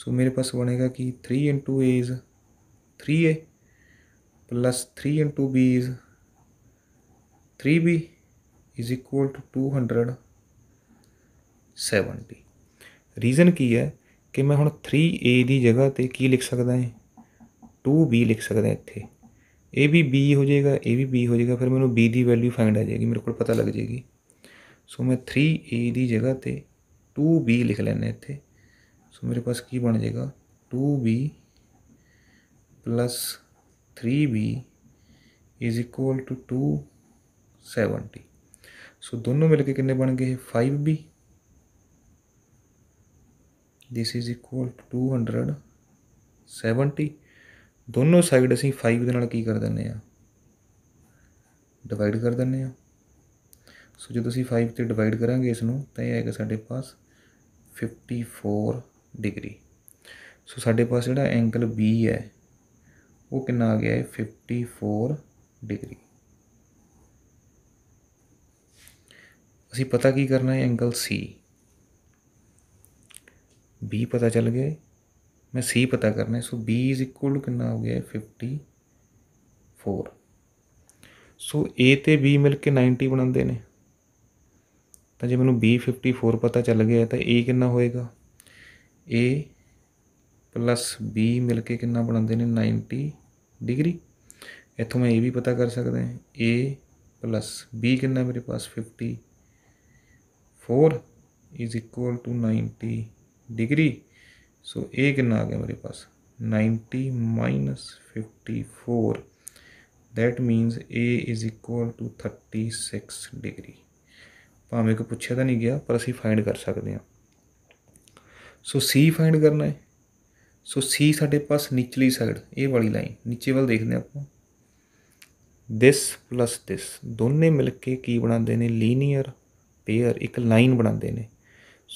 ਸੋ ਮੇਰੇ ਪਾਸ ਬਣੇਗਾ ਕਿ 3 a is 3a plus 3 into b is 3b is equal to 270 reason ਕੀ ਹੈ ਤੇ ਮੈਂ ਹੁਣ 3a ਦੀ ਜਗ੍ਹਾ ਤੇ ਕੀ ਲਿਖ ਸਕਦਾ ਹਾਂ 2b ਲਿਖ ਸਕਦਾ ਇੱਥੇ ਇਹ ਵੀ b ਹੋ ਜਾਏਗਾ ਇਹ ਵੀ b ਹੋ ਜਾਏਗਾ ਫਿਰ ਮੈਨੂੰ b ਦੀ ਵੈਲਿਊ ਫਾਈਂਡ ਆ ਜਾਏਗੀ ਮੇਰੇ ਕੋਲ ਪਤਾ ਲੱਗ ਜਾਏਗੀ ਸੋ ਮੈਂ 3a ਦੀ ਜਗ੍ਹਾ ਤੇ 2b ਲਿਖ ਲੈਣਾ ਇੱਥੇ ਸੋ ਮੇਰੇ ਪਾਸ ਕੀ ਬਣ ਜਾਏਗਾ 2b 3b is 270 ਸੋ ਦੋਨੋਂ ਮਿਲ ਕੇ ਕਿੰਨੇ ਬਣ ਗਏ 5b this is equal to 270 ਦੋਨੋਂ ਸਾਈਡ ਅਸੀਂ 5 ਦੇ ਨਾਲ ਕੀ ਕਰ ਦਿੰਨੇ ਆ ਡਿਵਾਈਡ ਕਰ ਦਿੰਨੇ ਆ ਸੋ ਜਦੋਂ ਅਸੀਂ 5 ਤੇ ਡਿਵਾਈਡ ਕਰਾਂਗੇ ਇਸ ਨੂੰ ਤਾਂ ਇਹ ਆਏਗਾ ਸਾਡੇ ਪਾਸ 54 ਡਿਗਰੀ ਸੋ ਸਾਡੇ ਪਾਸ ਜਿਹੜਾ ਐਂਗਲ B ਹੈ ਉਹ ਕਿੰਨਾ ਆ ਗਿਆ ਹੈ 54 ਡਿਗਰੀ ਅਸੀਂ ਪਤਾ ਕੀ ਕਰਨਾ ਹੈ ਐਂਗਲ C b ਪਤਾ ਚੱਲ ਗਿਆ ਮੈਂ c ਪਤਾ ਕਰਨਾ so b is equal to ਕਿੰਨਾ ਹੋ ਗਿਆ 54 ਸੋ a ਤੇ b ਮਿਲ ਕੇ 90 ਬਣਾਉਂਦੇ ਨੇ ਤਾਂ ਜੇ ਮੈਨੂੰ b 54 ਪਤਾ ਚੱਲ ਗਿਆ ਤਾਂ a ਕਿੰਨਾ ਹੋਏਗਾ a b ਮਿਲ ਕੇ ਕਿੰਨਾ ਬਣਾਉਂਦੇ ਨੇ 90 ਡਿਗਰੀ ਇੱਥੋਂ ਮੈਂ ਇਹ ਵੀ ਪਤਾ ਕਰ ਸਕਦਾ ਹਾਂ a b ਕਿੰਨਾ ਮੇਰੇ ਪਾਸ 54 is equal to 90 degree so A कितना आ गया मेरे पास 90 minus fifty four that means A is equal to 36 degree ਭਾਵੇਂ ਕੋ ਪੁੱਛਿਆ ਤਾਂ ਨਹੀਂ ਗਿਆ ਪਰ ਅਸੀਂ ਫਾਈਂਡ ਕਰ ਸਕਦੇ ਹਾਂ ਸੋ ਸੀ ਫਾਈਂਡ ਕਰਨਾ ਹੈ ਸੋ ਸੀ ਸਾਡੇ ਪਾਸ ਨਿਚਲੀ ਸਾਈਡ ਇਹ ਵਾਲੀ ਲਾਈਨ ਨੀਚੇ ਵੱਲ ਦੇਖਦੇ ਆਪਾਂ this plus this ਦੋਨੇ ਮਿਲ ਕੇ ਕੀ ਬਣਾਉਂਦੇ ਨੇ ਲੀਨੀਅਰ ਪੇਅਰ ਇੱਕ ਲਾਈਨ ਬਣਾਉਂਦੇ ਨੇ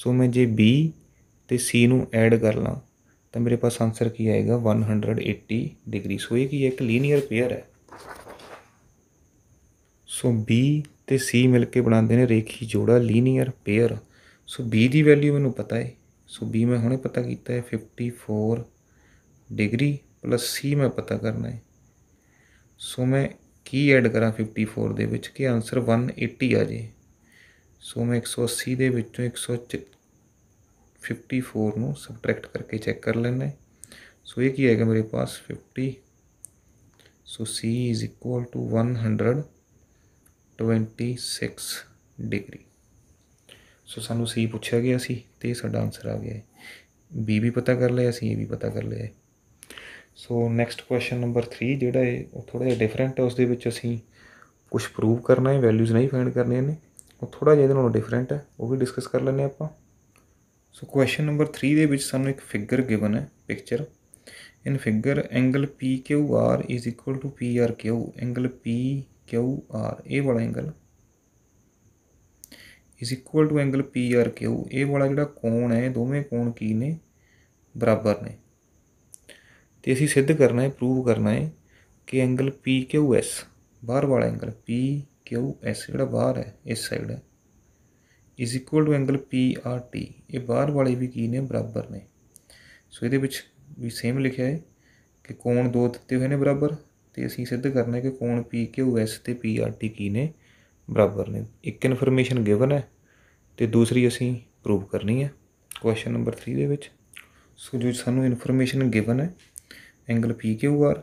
ਸੋ ਮੈਂ ਜੇ b ਤੇ c ਨੂੰ ਐਡ ਕਰ ਲਾਂ ਤਾਂ ਮੇਰੇ ਪਾਸ ਆਨਸਰ ਕੀ ਆਏਗਾ 180 ਡਿਗਰੀ ਸੋ ਇਹ ਕੀ ਹੈ ਇੱਕ ਲੀਨੀਅਰ ਪੇਅਰ ਹੈ ਸੋ b ਤੇ c ਮਿਲ ਕੇ ਬਣਾਉਂਦੇ ਨੇ ਰੇਖੀ ਜੋੜਾ ਲੀਨੀਅਰ ਪੇਅਰ ਸੋ b ਦੀ ਵੈਲਿਊ ਮੈਨੂੰ ਪਤਾ ਹੈ ਸੋ b ਮੈਂ ਹੁਣੇ ਪਤਾ ਕੀਤਾ ਹੈ 54 ਡਿਗਰੀ ਪਲੱਸ c ਮੈਂ ਪਤਾ ਕਰਨਾ ਹੈ ਸੋ ਮੈਂ ਕੀ ਐਡ ਕਰਾਂ 54 ਦੇ ਵਿੱਚ ਕਿ ਆਨਸਰ 180 ਆ ਜੇ ਸੋ ਮੈਂ 180 ਦੇ ਵਿੱਚੋਂ 54 ਨੂੰ ਸਬਟ੍ਰੈਕਟ ਕਰਕੇ ਚੈੱਕ ਕਰ ਲੈਣਾ ਸੋ ਇਹ ਕੀ की ਮੇਰੇ ਪਾਸ 50 so c is equal to 126 degree so ਸਾਨੂੰ c ਪੁੱਛਿਆ ਗਿਆ ਸੀ ਤੇ ਸਾਡਾ ਆਨਸਰ ਆ ਗਿਆ ਹੈ b ਵੀ ਪਤਾ ਕਰ ਲਿਆ ਸੀ ਇਹ ਵੀ ਪਤਾ ਕਰ ਲਿਆ ਸੋ ਨੈਕਸਟ ਕੁਐਸਚਨ ਨੰਬਰ 3 ਜਿਹੜਾ ਹੈ ਉਹ ਥੋੜਾ ਜਿਹਾ ਡਿਫਰੈਂਟ ਹੈ ਉਸ ਦੇ ਵਿੱਚ ਅਸੀਂ ਕੁਝ ਪ੍ਰੂਵ ਕਰਨਾ ਹੈ ਵੈਲਿਊਜ਼ ਨਹੀਂ ਫਾਈਂਡ ਕਰਨੀਆਂ ਨੇ ਉਹ ਥੋੜਾ ਜਿਹਾ ਇਹਦੇ ਨਾਲੋਂ ਡਿਫਰੈਂਟ ਹੈ ਉਹ ਵੀ ਡਿਸਕਸ ਕਰ ਲੈਂਦੇ ਆਪਾਂ ਸੋ ਕੁਐਸਚਨ ਨੰਬਰ 3 ਦੇ ਵਿੱਚ ਸਾਨੂੰ ਇੱਕ ਫਿਗਰ ਗਿਵਨ ਹੈ picture in figure angle PQR PRQ angle PQR ਇਹ ਵਾਲਾ ਐਂਗਲ ਐਂਗਲ PRQ ਇਹ ਵਾਲਾ ਜਿਹੜਾ ਕੋਣ ਹੈ ਦੋਵੇਂ ਕੋਣ ਕੀ ਨੇ ਬਰਾਬਰ ਨੇ ਤੇ ਅਸੀਂ ਸਿੱਧ ਕਰਨਾ ਹੈ ਪ੍ਰੂਵ ਕਰਨਾ ਹੈ ਕਿ ਐਂਗਲ PQS ਬਾਹਰ ਵਾਲਾ ਐਂਗਲ PQS ਜਿਹੜਾ ਬਾਹਰ ਹੈ ਇਸ ਸਾਈਡ ਹੈ is equal to angle T ਇਹ ਬਾਹਰ ਵਾਲੇ ਵੀ ਕੀ ਨੇ ਬਰਾਬਰ ਨੇ ਸੋ ਇਹਦੇ ਵਿੱਚ ਵੀ ਸੇਮ ਲਿਖਿਆ ਹੈ ਕਿ ਕੋਣ ਦੋ ਦਿੱਤੇ ਹੋਏ ਨੇ ਬਰਾਬਰ ਤੇ ਅਸੀਂ ਸਿੱਧ ਕਰਨਾ ਹੈ ਕਿ ਕੋਣ ਐਸ ਤੇ ਟੀ ਕੀ ਨੇ ਬਰਾਬਰ ਨੇ ਇੱਕ ਇਨਫੋਰਮੇਸ਼ਨ ਗਿਵਨ ਹੈ ਤੇ ਦੂਸਰੀ ਅਸੀਂ ਪ੍ਰੂਵ ਕਰਨੀ ਹੈ ਕੁਐਸਚਨ ਨੰਬਰ 3 ਦੇ ਵਿੱਚ ਸੋ ਜੋ ਸਾਨੂੰ ਇਨਫੋਰਮੇਸ਼ਨ ਗਿਵਨ ਹੈ angle R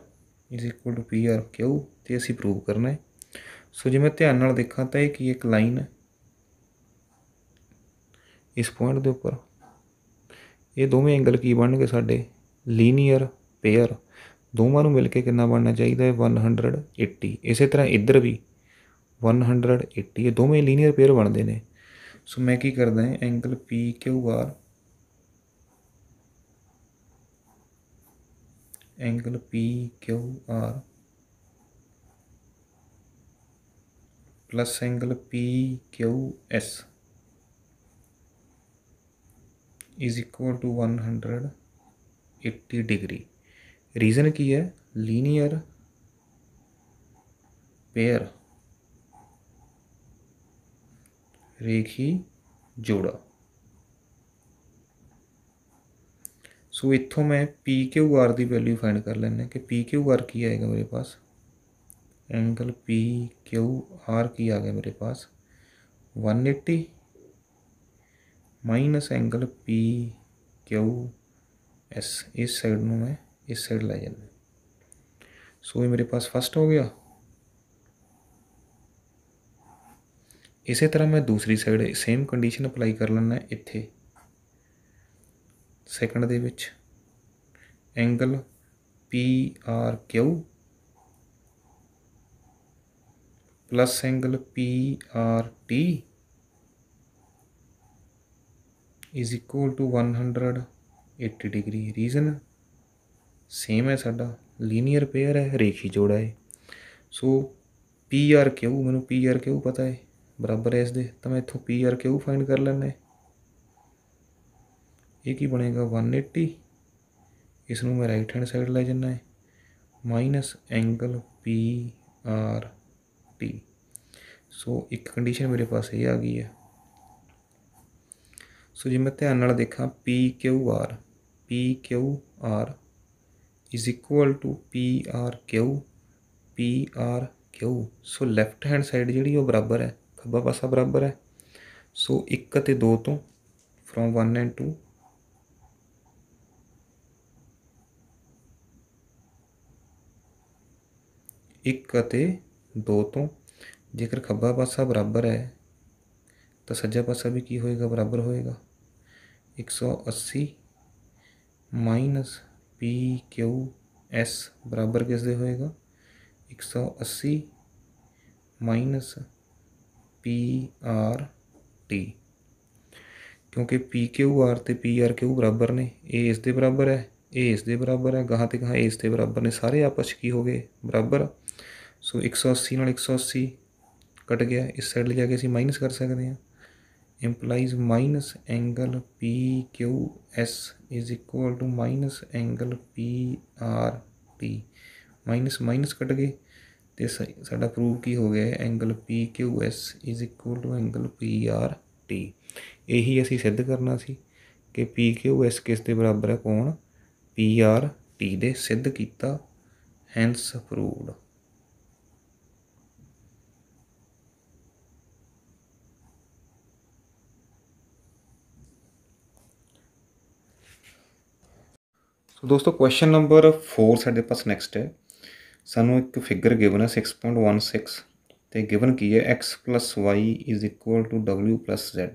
is equal to PRQ ਤੇ ਅਸੀਂ ਪ੍ਰੂਵ ਕਰਨਾ ਹੈ ਸੋ ਜੇ ਮੈਂ ਧਿਆਨ ਨਾਲ ਦੇਖਾਂ ਤਾਂ ਇਹ ਕੀ ਇੱਕ ਲਾਈਨ ਹੈ ਇਸ ਪੁਆਇੰਟ ਦੇ ਉੱਪਰ ਇਹ ਦੋਵੇਂ ਐਂਗਲ ਕੀ ਬਣਨਗੇ ਸਾਡੇ ਲੀਨੀਅਰ ਪੇਅਰ ਦੋਵਾਂ ਨੂੰ ਮਿਲ ਕੇ ਕਿੰਨਾ ਬਣਨਾ ਚਾਹੀਦਾ ਹੈ 180 ਇਸੇ ਤਰ੍ਹਾਂ ਇੱਧਰ ਵੀ 180 ਇਹ ਦੋਵੇਂ ਲੀਨੀਅਰ ਪੇਅਰ ਬਣਦੇ ਨੇ ਸੋ ਮੈਂ ਕੀ ਕਰਦਾ ਹਾਂ angle PQR angle PQR plus angle PQS is equal to one hundred eighty degree reason की है लीनियर पेयर रेखी जोड़ा सो so, इतों मैं पी क्यू आर की वैल्यू फाइंड कर लेना कि पी क्यू आर की आएगा मेरे पास एंगल पी क्यू आर की आ गया मेरे पास 180 minus angle P Q S ਇਸ ਸਾਈਡ ਨੂੰ ਮੈਂ ਇਸ ਸਾਈਡ ਲੈ ਜਾਂਦਾ ਸੋ ਇਹ ਮੇਰੇ ਪਾਸ ਫਸਟ ਹੋ ਗਿਆ ਇਸੇ ਤਰ੍ਹਾਂ ਮੈਂ ਦੂਸਰੀ ਸਾਈਡ ਸੇਮ ਕੰਡੀਸ਼ਨ ਅਪਲਾਈ ਕਰ ਲੈਣਾ ਇੱਥੇ ਸੈਕੰਡ ਦੇ ਵਿੱਚ angle P R Q plus angle P R T is equal to 180 degree reason same ਹੈ ਸਾਡਾ ਲੀਨੀਅਰ ਪੇਅਰ ਹੈ ਰੇਖੀ ਜੋੜਾ ਹੈ ਸੋ ਪੀ ਆਰ ਕਿਊ ਮੈਨੂੰ ਪੀ ਆਰ ਕਿਊ ਪਤਾ ਹੈ ਬਰਾਬਰ ਹੈ ਇਸ ਦੇ ਤਾਂ ਮੈਂ ਇਥੋਂ ਪੀ ਆਰ ਕਿਊ ਫਾਈਂਡ ਕਰ ਲੈਣਾ ਇਹ ਕੀ ਬਣੇਗਾ 180 ਇਸ ਨੂੰ ਮੈਂ ਰਾਈਟ ਹੈਂਡ ਸਾਈਡ ਲੈ ਜੰਨਾ ਹੈ minus angle P R T so ਇੱਕ ਕੰਡੀਸ਼ਨ ਮੇਰੇ ਪਾਸ ਇਹ ਆ ਗਈ ਹੈ ਸੋ ਜੇ ਮੈਂ ਧਿਆਨ ਨਾਲ ਦੇਖਾਂ P Q R P Q R is equal to P R Q so left hand side ਜਿਹੜੀ ਉਹ ਬਰਾਬਰ ਹੈ ਖੱਬਾ ਪਾਸਾ ਬਰਾਬਰ ਹੈ ਸੋ 1 ਅਤੇ 2 ਤੋਂ ਫਰੋਮ 1 ਐਂਡ 2 1 ਅਤੇ 2 ਤੋਂ ਜੇਕਰ ਖੱਬਾ ਪਾਸਾ ਬਰਾਬਰ ਹੈ ਤਾਂ ਸੱਜਾ ਪਾਸਾ ਵੀ ਕੀ ਹੋਏਗਾ ਬਰਾਬਰ ਹੋਏਗਾ 180 ਮਾਈਨਸ ਪੀ ਕਿਊ ਐਸ ਬਰਾਬਰ ਕਿਸ ਦੇ ਹੋਏਗਾ 180 ਮਾਈਨਸ ਪੀ ਆਰ ਟੀ ਕਿਉਂਕਿ ਪੀ ਕਿਊ ਆਰ ਤੇ ਪੀ ਆਰ ਕਿਊ ਬਰਾਬਰ ਨੇ ਇਹ ਇਸ ਦੇ ਬਰਾਬਰ ਹੈ ਇਹ ਇਸ ਦੇ ਬਰਾਬਰ ਹੈ ਗਾਹ ਤੇ ਗਾਹਾਂ ਇਸ ਦੇ ਬਰਾਬਰ ਨੇ ਸਾਰੇ ਆਪਸ ਵਿੱਚ ਕੀ ਹੋ ਗਏ ਬਰਾਬਰ ਸੋ 180 ਨਾਲ 180 ਕੱਟ ਗਿਆ ਇਸ ਸਾਈਡ ਲੈ ਜਾ ਕੇ ਅਸੀਂ ਮਾਈਨਸ ਕਰ ਸਕਦੇ ਹਾਂ implies minus angle PQS is equal to minus angle PRT minus minus ਕੱਟ ਗਏ ਤੇ ਸਾਡਾ ਪ੍ਰੂਫ ਕੀ ਹੋ ਗਿਆ angle PQS is equal to angle PRT ਇਹੀ ਅਸੀਂ ਸਿੱਧ ਕਰਨਾ ਸੀ ਕਿ PQS ਕਿਸ ਦੇ ਬਰਾਬਰ ਹੈ ਕੋਣ PRT ਦੇ ਸਿੱਧ ਕੀਤਾ hence proved ਸੋ ਦੋਸਤੋ ਕੁਐਸਚਨ ਨੰਬਰ 4 ਸਾਡੇ ਪਾਸ ਨੈਕਸਟ ਹੈ ਸਾਨੂੰ ਇੱਕ ਫਿਗਰ ਗਿਵਨ ਹੈ 6.16 ਤੇ ਗਿਵਨ ਕੀ ਹੈ x y w z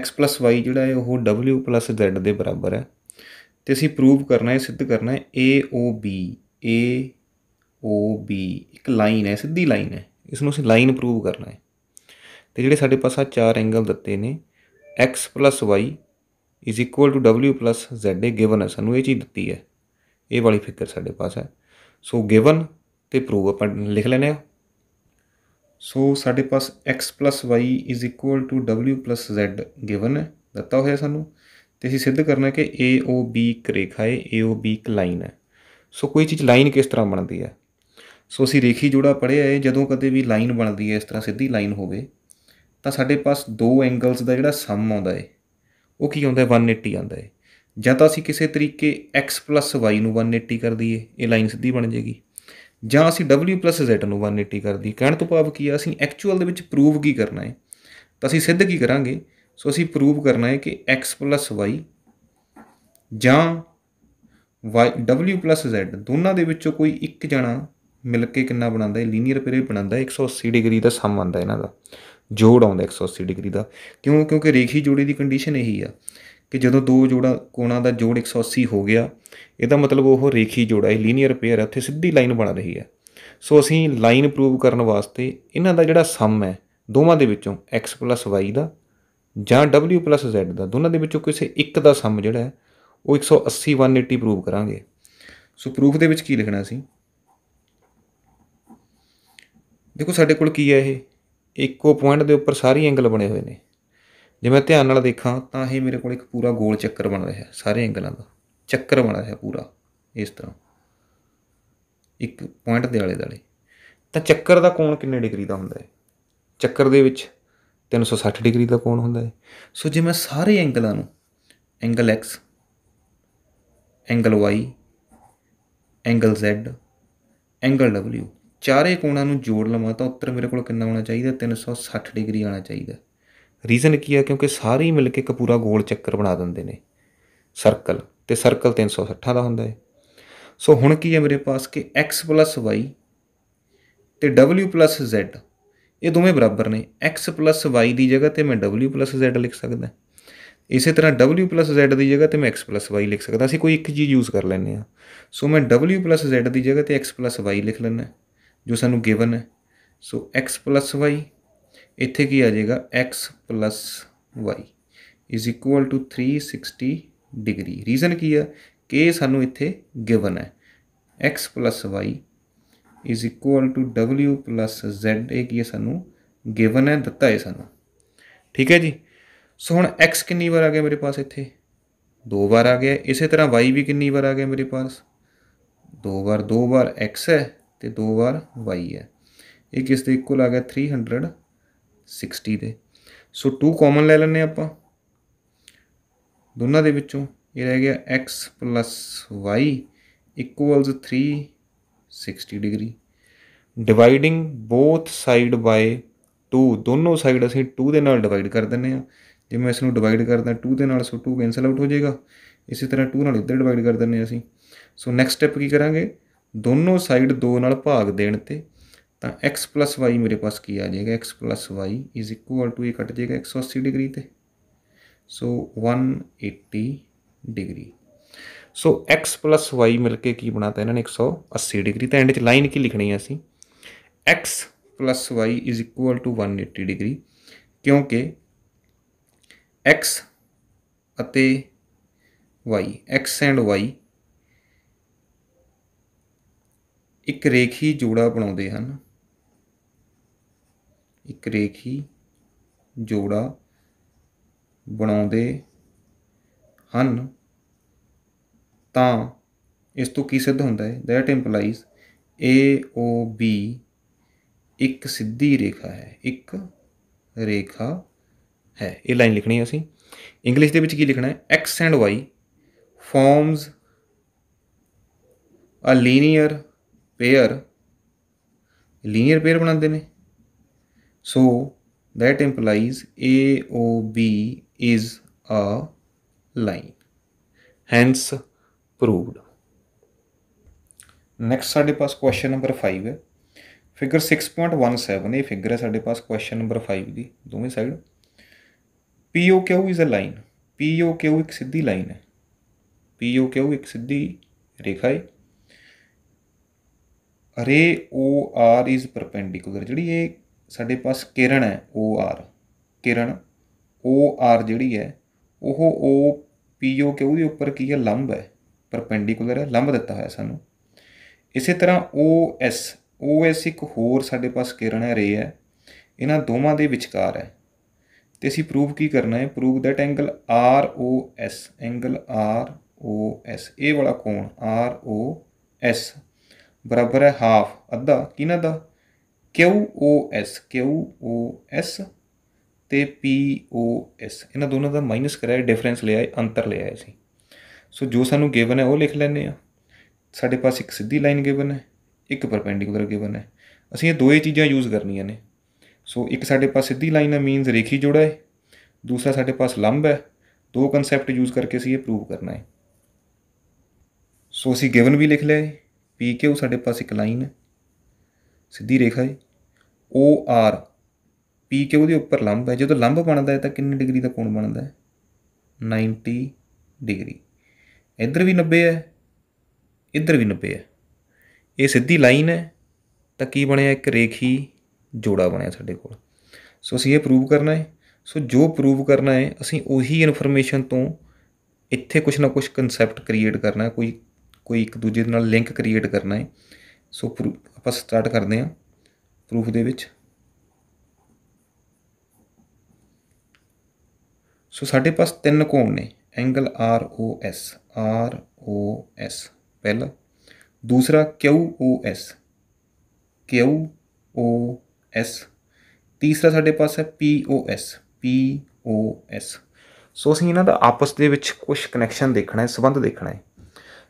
x y ਜਿਹੜਾ ਹੈ ਉਹ w z ਦੇ ਬਰਾਬਰ ਹੈ ਤੇ ਅਸੀਂ ਪ੍ਰੂਵ ਕਰਨਾ ਹੈ ਸਿੱਧ ਕਰਨਾ ਹੈ AOB AOB ਇੱਕ ਲਾਈਨ ਹੈ ਸਿੱਧੀ ਲਾਈਨ ਹੈ ਇਸ ਨੂੰ ਅਸੀਂ ਲਾਈਨ ਪ੍ਰੂਵ ਕਰਨਾ ਹੈ ਤੇ ਜਿਹੜੇ ਸਾਡੇ ਪਾਸ ਆ ਚਾਰ ਐਂਗਲ ਦਿੱਤੇ ਨੇ x y is equal to w plus z ਇਹ ਗਿਵਨ ਹੈ ਸਾਨੂੰ ਇਹ ਚੀਜ਼ ਦਿੱਤੀ ਹੈ ਇਹ ਵਾਲੀ ਫਿਕਰ ਸਾਡੇ ਪਾਸ ਹੈ ਸੋ ਗਿਵਨ ਤੇ ਪ੍ਰੂਵ ਆਪਾਂ ਲਿਖ ਲੈਨੇ ਆ ਸੋ ਸਾਡੇ ਪਾਸ x plus y is equal to w plus z given ਹੈ ਦਿੱਤਾ ਹੋਇਆ ਸਾਨੂੰ ਤੇ ਅਸੀਂ ਸਿੱਧ ਕਰਨਾ ਕਿ a o b ਇੱਕ ਰੇਖਾ ਹੈ a o b ਇੱਕ ਲਾਈਨ ਹੈ ਸੋ ਕੋਈ ਚੀਜ਼ ਲਾਈਨ ਕਿਸ ਤਰ੍ਹਾਂ ਬਣਦੀ ਹੈ ਸੋ ਅਸੀਂ ਰੇਖੀ ਜੋੜਾ ਪੜਿਆ ਹੈ ਜਦੋਂ ਕਦੇ ਵੀ ਲਾਈਨ ਬਣਦੀ ਹੈ ਇਸ ਤਰ੍ਹਾਂ ਸਿੱਧੀ ਲਾਈਨ ਹੋਵੇ ਤਾਂ ਸਾਡੇ ਪਾਸ ਦੋ ਐਂਗਲਸ ਦਾ ਜਿਹੜਾ ਸਮ ਆਉਂਦਾ ਹੈ ਉਹ ਕੀ ਆਉਂਦਾ 180 ਆਉਂਦਾ ਹੈ ਜਾਂ ਤਾਂ ਅਸੀਂ ਕਿਸੇ ਤਰੀਕੇ x y ਨੂੰ 180 ਕਰ ਦਈਏ ਇਹ ਲਾਈਨ ਸਿੱਧੀ ਬਣ ਜਾਏਗੀ ਜਾਂ ਅਸੀਂ w z ਨੂੰ 180 ਕਰ ਦਈਏ ਕਹਿਣ ਤੋਂ ਭਾਵ ਕੀ ਆ ਅਸੀਂ ਐਕਚੁਅਲ ਦੇ ਵਿੱਚ ਪ੍ਰੂਵ ਕੀ ਕਰਨਾ ਹੈ ਤਾਂ ਅਸੀਂ ਸਿੱਧ ਕੀ ਕਰਾਂਗੇ ਸੋ ਅਸੀਂ ਪ੍ਰੂਵ ਕਰਨਾ ਹੈ ਕਿ x y ਜਾਂ y w z ਦੋਨਾਂ ਦੇ ਵਿੱਚੋਂ ਕੋਈ ਇੱਕ ਜਣਾ ਮਿਲ ਕੇ ਕਿੰਨਾ ਬਣਾਉਂਦਾ ਹੈ ਲੀਨੀਅਰ ਪੀਰੇ ਬਣਾਉਂਦਾ ਹੈ 180 ਡਿਗਰੀ ਦਾ ਸਮ ਆਉਂਦਾ ਇਹਨਾਂ ਦਾ ਜੋੜ ਆਉਂਦਾ 180 ਡਿਗਰੀ ਦਾ ਕਿਉਂ ਕਿਉਂਕਿ ਰੇਖੀ ਜੋੜੀ ਦੀ ਕੰਡੀਸ਼ਨ ਇਹੀ ਆ ਕਿ ਜਦੋਂ ਦੋ ਜੋੜਾ ਕੋਣਾਂ ਦਾ ਜੋੜ 180 ਹੋ ਗਿਆ ਇਹਦਾ ਮਤਲਬ ਉਹ ਰੇਖੀ ਜੋੜਾ ਹੈ ਲੀਨੀਅਰ ਪੇਅਰ ਹੈ ਉੱਥੇ ਸਿੱਧੀ ਲਾਈਨ ਬਣ ਰਹੀ ਹੈ ਸੋ ਅਸੀਂ ਲਾਈਨ ਪ੍ਰੂਵ ਕਰਨ ਵਾਸਤੇ ਇਹਨਾਂ ਦਾ ਜਿਹੜਾ ਸਮ ਹੈ ਦੋਵਾਂ ਦੇ ਵਿੱਚੋਂ x y ਦਾ ਜਾਂ w z ਦਾ ਦੋਨਾਂ ਦੇ ਵਿੱਚੋਂ ਕਿਸੇ ਇੱਕ ਦਾ ਸਮ ਜਿਹੜਾ ਹੈ ਉਹ 180 180 ਪ੍ਰੂਵ ਕਰਾਂਗੇ ਸੋ ਪ੍ਰੂਫ ਦੇ ਵਿੱਚ ਕੀ ਲਿਖਣਾ ਸੀ ਦੇਖੋ ਸਾਡੇ ਕੋਲ ਕੀ ਹੈ ਇਹ ਇੱਕੋ ਪੁਆਇੰਟ ਦੇ ਉੱਪਰ ਸਾਰੇ ਐਂਗਲ ਬਣੇ ਹੋਏ ਨੇ ਜੇ ਮੈਂ ਧਿਆਨ ਨਾਲ ਦੇਖਾਂ ਤਾਂ ਇਹ ਮੇਰੇ ਕੋਲ ਇੱਕ ਪੂਰਾ ਗੋਲ ਚੱਕਰ ਬਣ ਰਿਹਾ ਹੈ ਸਾਰੇ ਐਂਗਲਾਂ ਦਾ ਚੱਕਰ ਬਣ ਰਿਹਾ ਪੂਰਾ ਇਸ ਤਰ੍ਹਾਂ ਇੱਕ ਪੁਆਇੰਟ ਦੇ ਆਲੇ ਦਾਲੇ ਤਾਂ ਚੱਕਰ ਦਾ ਕੋਣ ਕਿੰਨੇ ਡਿਗਰੀ ਦਾ ਹੁੰਦਾ ਹੈ ਚੱਕਰ ਦੇ ਵਿੱਚ 360 ਡਿਗਰੀ ਦਾ ਕੋਣ ਹੁੰਦਾ ਹੈ ਸੋ ਜੇ ਮੈਂ ਸਾਰੇ ਐਂਗਲਾਂ ਨੂੰ angle x angle y angle z angle w ਚਾਰੇ ਕੋਣਾਂ ਨੂੰ ਜੋੜ ਲਵਾਂ ਤਾਂ ਉੱਤਰ ਮੇਰੇ ਕੋਲ ਕਿੰਨਾ ਆਉਣਾ ਚਾਹੀਦਾ 360 ਡਿਗਰੀ ਆਉਣਾ ਚਾਹੀਦਾ ਰੀਜ਼ਨ ਕੀ ਹੈ ਕਿਉਂਕਿ ਸਾਰੇ ਮਿਲ ਕੇ ਇੱਕ ਪੂਰਾ ਗੋਲ ਚੱਕਰ ਬਣਾ ਦਿੰਦੇ ਨੇ ਸਰਕਲ ਤੇ ਸਰਕਲ 360 ਦਾ ਹੁੰਦਾ ਹੈ ਸੋ ਹੁਣ ਕੀ ਹੈ ਮੇਰੇ ਪਾਸ ਕਿ x y ਤੇ w z ਇਹ ਦੋਵੇਂ ਬਰਾਬਰ ਨੇ x y ਦੀ ਜਗ੍ਹਾ ਤੇ ਮੈਂ w z ਲਿਖ ਸਕਦਾ ਇਸੇ ਤਰ੍ਹਾਂ w z ਦੀ ਜਗ੍ਹਾ ਤੇ ਮੈਂ x y ਲਿਖ ਸਕਦਾ ਅਸੀਂ ਕੋਈ ਇੱਕ ਚੀਜ਼ ਯੂਜ਼ ਕਰ ਲੈਨੇ ਆ ਸੋ ਮੈਂ w z ਦੀ ਜਗ੍ਹਾ ਤੇ x y ਲਿਖ ਲੈਣਾ ਜੋ ਸਾਨੂੰ ਗਿਵਨ ਹੈ ਸੋ x y ਇੱਥੇ ਕੀ ਆ ਜਾਏਗਾ x y 360 ਡਿਗਰੀ ਰੀਜ਼ਨ ਕੀ ਆ ਕਿ ਸਾਨੂੰ ਇੱਥੇ ਗਿਵਨ ਹੈ x y w z ਇਹ ਕੀ ਸਾਨੂੰ ਗਿਵਨ ਹੈ ਦਿੱਤਾ ਹੈ ਸਾਨੂੰ ਠੀਕ ਹੈ ਜੀ ਸੋ ਹੁਣ x ਕਿੰਨੀ ਵਾਰ ਆ ਗਿਆ ਮੇਰੇ ਪਾਸ ਇੱਥੇ ਦੋ ਵਾਰ ਆ ਗਿਆ ਇਸੇ ਤਰ੍ਹਾਂ y ਵੀ ਕਿੰਨੀ ਵਾਰ ਆ ਗਿਆ ਮੇਰੇ ਪਾਸ ਦੋ ਵਾਰ ਦੋ ਵਾਰ x ਹੈ ਤੇ ਦੋ ਵਾਰ y ਹੈ ਇਹ ਕਿਸ ਦੇ ਇਕੁਅਲ ਆ ਗਿਆ 360 ਦੇ ਸੋ 2 ਕਾਮਨ ਲੈ ਲੈਣੇ ਆਪਾਂ ਦੋਨਾਂ ਦੇ ਵਿੱਚੋਂ ਇਹ ਰਹਿ ਗਿਆ x y 360 degree dividing both side by 2 ਦੋਨੋਂ ਸਾਈਡ ਅਸੀਂ 2 ਦੇ ਨਾਲ ਡਿਵਾਈਡ ਕਰ ਦਿੰਨੇ ਆ ਜੇ ਮੈਂ ਇਸ ਨੂੰ ਡਿਵਾਈਡ ਕਰਦਾ 2 ਦੇ ਨਾਲ ਸੋ 2 ਕੈਨਸਲ ਆਊਟ ਹੋ ਜਾਏਗਾ ਇਸੇ ਤਰ੍ਹਾਂ 2 ਨਾਲ ਇੱਧਰ ਡਿਵਾਈਡ ਕਰ ਦਿੰਨੇ ਆ ਅਸੀਂ ਸੋ ਨੈਕਸਟ ਸਟੈਪ ਕੀ ਕਰਾਂਗੇ ਦੋਨੋਂ ਸਾਈਡ ਦੋ ਨਾਲ ਭਾਗ ਦੇਣ ਤੇ ਤਾਂ x y ਮੇਰੇ ਪਾਸ ਕੀ ਆ ਜਾਏਗਾ x y ਇਕੁਅਲ ਟੂ ਇਹ ਕੱਟ ਜਾਏਗਾ 180 ਡਿਗਰੀ ਤੇ so 180 degree so x y ਮਿਲ ਕੇ ਕੀ ਬਣਾਤਾ ਇਹਨਾਂ ਨੇ 180 ਡਿਗਰੀ ਤਾਂ ਐਂਡ 'ਚ ਲਾਈਨ ਕੀ ਲਿਖਣੀ ਹੈ ਅਸੀਂ x y 180 ਡਿਗਰੀ ਕਿਉਂਕਿ x ਅਤੇ y x ਐਂਡ y ਇੱਕ ਰੇਖੀ ਜੋੜਾ ਬਣਾਉਂਦੇ ਹਨ ਇੱਕ ਰੇਖੀ ਜੋੜਾ ਬਣਾਉਂਦੇ ਹਨ ਤਾਂ ਇਸ ਤੋਂ ਕੀ ਸਿੱਧ ਹੁੰਦਾ ਹੈ that implies A O B ਇੱਕ ਸਿੱਧੀ ਰੇਖਾ ਹੈ ਇੱਕ ਰੇਖਾ ਹੈ ਇਹ ਲਾਈਨ ਲਿਖਣੀ ਹੈ ਅਸੀਂ ਇੰਗਲਿਸ਼ ਦੇ ਵਿੱਚ ਕੀ ਲਿਖਣਾ ਹੈ x and y forms a linear pair linear pair ਬਣਾਉਂਦੇ ਨੇ so implies A O B is a line hence proved next ਸਾਡੇ ਪਾਸ ਕੁਐਸਚਨ ਨੰਬਰ 5 ਹੈ ਫਿਗਰ 6.17 ਇਹ ਫਿਗਰ ਹੈ ਸਾਡੇ ਪਾਸ ਕੁਐਸਚਨ ਨੰਬਰ 5 ਦੀ ਦੋਵੇਂ side POQ is a line POQ ਇੱਕ ਸਿੱਧੀ ਲਾਈਨ ਹੈ POQ ਇੱਕ ਸਿੱਧੀ ਰੇਖਾ ਹੈ ਰੇ ਓ ਆਰ ਇਜ਼ ਪਰਪੈਂਡੀਕੂਲਰ ਜਿਹੜੀ ਇਹ ਸਾਡੇ ਪਾਸ ਕਿਰਨ ਹੈ ਓ ਆਰ ਕਿਰਨ ਓ ਆਰ ਜਿਹੜੀ ਹੈ ਉਹ ਓ ਪੀ ਓ ਕਿਉਂ ਦੇ ਉੱਪਰ ਕੀ ਹੈ ਲੰਬ ਹੈ ਪਰਪੈਂਡੀਕੂਲਰ ਹੈ ਲੰਬ ਦਿੱਤਾ ਹੋਇਆ ਸਾਨੂੰ ਇਸੇ ਤਰ੍ਹਾਂ ਓ ਐਸ ਓ ਐਸ ਇੱਕ ਹੋਰ ਸਾਡੇ ਪਾਸ ਕਿਰਨ ਹੈ ਰੇ ਹੈ ਇਹਨਾਂ ਦੋਵਾਂ ਦੇ ਵਿਚਕਾਰ ਹੈ ਤੇ ਅਸੀਂ ਪ੍ਰੂਵ ਕੀ ਕਰਨਾ ਹੈ prove that angle R O S angle R O S ਇਹ ਵਾਲਾ ਕੋਣ ਆਰ ਓ ਐਸ ਬਰਾਬਰ ਹੈ ਹਾਫ ਅੱਧਾ ਕਿਹਨਾਂ ਦਾ QOS QOS ਤੇ POS ਇਹਨਾਂ ਦੋਨਾਂ ਦਾ ਮਾਈਨਸ ਕਰਿਆ ਡਿਫਰੈਂਸ ਲਿਆ ਅੰਤਰ ਲਿਆ ਅਸੀਂ ਸੋ ਜੋ ਸਾਨੂੰ ਗਿਵਨ ਹੈ ਉਹ ਲਿਖ ਲੈਨੇ ਆ ਸਾਡੇ ਪਾਸ ਇੱਕ ਸਿੱਧੀ ਲਾਈਨ ਗਿਵਨ ਹੈ ਇੱਕ ਪਰਪੈਂਡੀਕੂਲਰ ਗਿਵਨ ਹੈ ਅਸੀਂ ਇਹ ਦੋਏ ਚੀਜ਼ਾਂ ਯੂਜ਼ ਕਰਨੀਆਂ ਨੇ ਸੋ ਇੱਕ ਸਾਡੇ ਪਾਸ ਸਿੱਧੀ ਲਾਈਨ ਹੈ ਮੀਨਸ ਰੇਖੀ ਜੋੜਾ ਹੈ ਦੂਸਰਾ ਸਾਡੇ ਪਾਸ ਲੰਬ ਹੈ ਦੋ ਕਨਸੈਪਟ ਯੂਜ਼ ਕਰਕੇ ਅਸੀਂ ਇਹ ਪ੍ਰੂਵ ਕਰਨਾ ਹੈ ਸੋ ਅਸੀਂ ਗਿਵਨ ਵੀ ਲਿਖ ਲਿਆ ਹੈ PQ ਸਾਡੇ ਪਾਸ ਇੱਕ ਲਾਈਨ ਹੈ ਸਿੱਧੀ ਰੇਖਾ ਹੈ OR PQ ਦੇ ਉੱਪਰ ਲੰਬ ਹੈ ਜਦੋਂ ਲੰਬ ਬਣਦਾ ਹੈ ਤਾਂ ਕਿੰਨੇ ਡਿਗਰੀ ਦਾ ਕੋਣ ਬਣਦਾ ਹੈ 90 ਡਿਗਰੀ ਇੱਧਰ ਵੀ 90 ਹੈ ਇੱਧਰ ਵੀ 90 ਹੈ ਇਹ ਸਿੱਧੀ ਲਾਈਨ ਹੈ ਤਾਂ ਕੀ ਬਣਿਆ ਇੱਕ ਰੇਖੀ ਜੋੜਾ ਬਣਿਆ ਸਾਡੇ ਕੋਲ ਸੋ ਅਸੀਂ ਇਹ ਪ੍ਰੂਵ ਕਰਨਾ ਹੈ ਸੋ ਜੋ ਪ੍ਰੂਵ ਕਰਨਾ ਹੈ ਅਸੀਂ ਉਹੀ ਇਨਫੋਰਮੇਸ਼ਨ ਤੋਂ ਇੱਥੇ ਕੁਝ ਨਾ ਕੁਝ ਕਨਸੈਪਟ ਕ੍ਰੀਏਟ ਕਰਨਾ ਹੈ ਕੋਈ ਕੋਈ ਇੱਕ ਦੂਜੇ ਨਾਲ ਲਿੰਕ ਕ੍ਰੀਏਟ ਕਰਨਾ ਹੈ ਸੋ ਆਪਾਂ ਸਟਾਰਟ ਕਰਦੇ ਹਾਂ ਪ੍ਰੂਫ ਦੇ ਵਿੱਚ ਸੋ ਸਾਡੇ ਪਾਸ ਤਿੰਨ ਕੋਣ ਨੇ angle R O S R O S ਪਹਿਲਾ ਦੂਸਰਾ ਕਿਊ O S Q O S ਤੀਸਰਾ ਸਾਡੇ ਪਾਸ ਹੈ ਪੀ O S P O S ਸੋ ਅਸੀਂ ਇਹਨਾਂ ਦਾ ਆਪਸ ਦੇ ਵਿੱਚ ਕੁਝ ਕਨੈਕਸ਼ਨ ਦੇਖਣਾ ਹੈ ਸਬੰਧ ਦੇਖਣਾ ਹੈ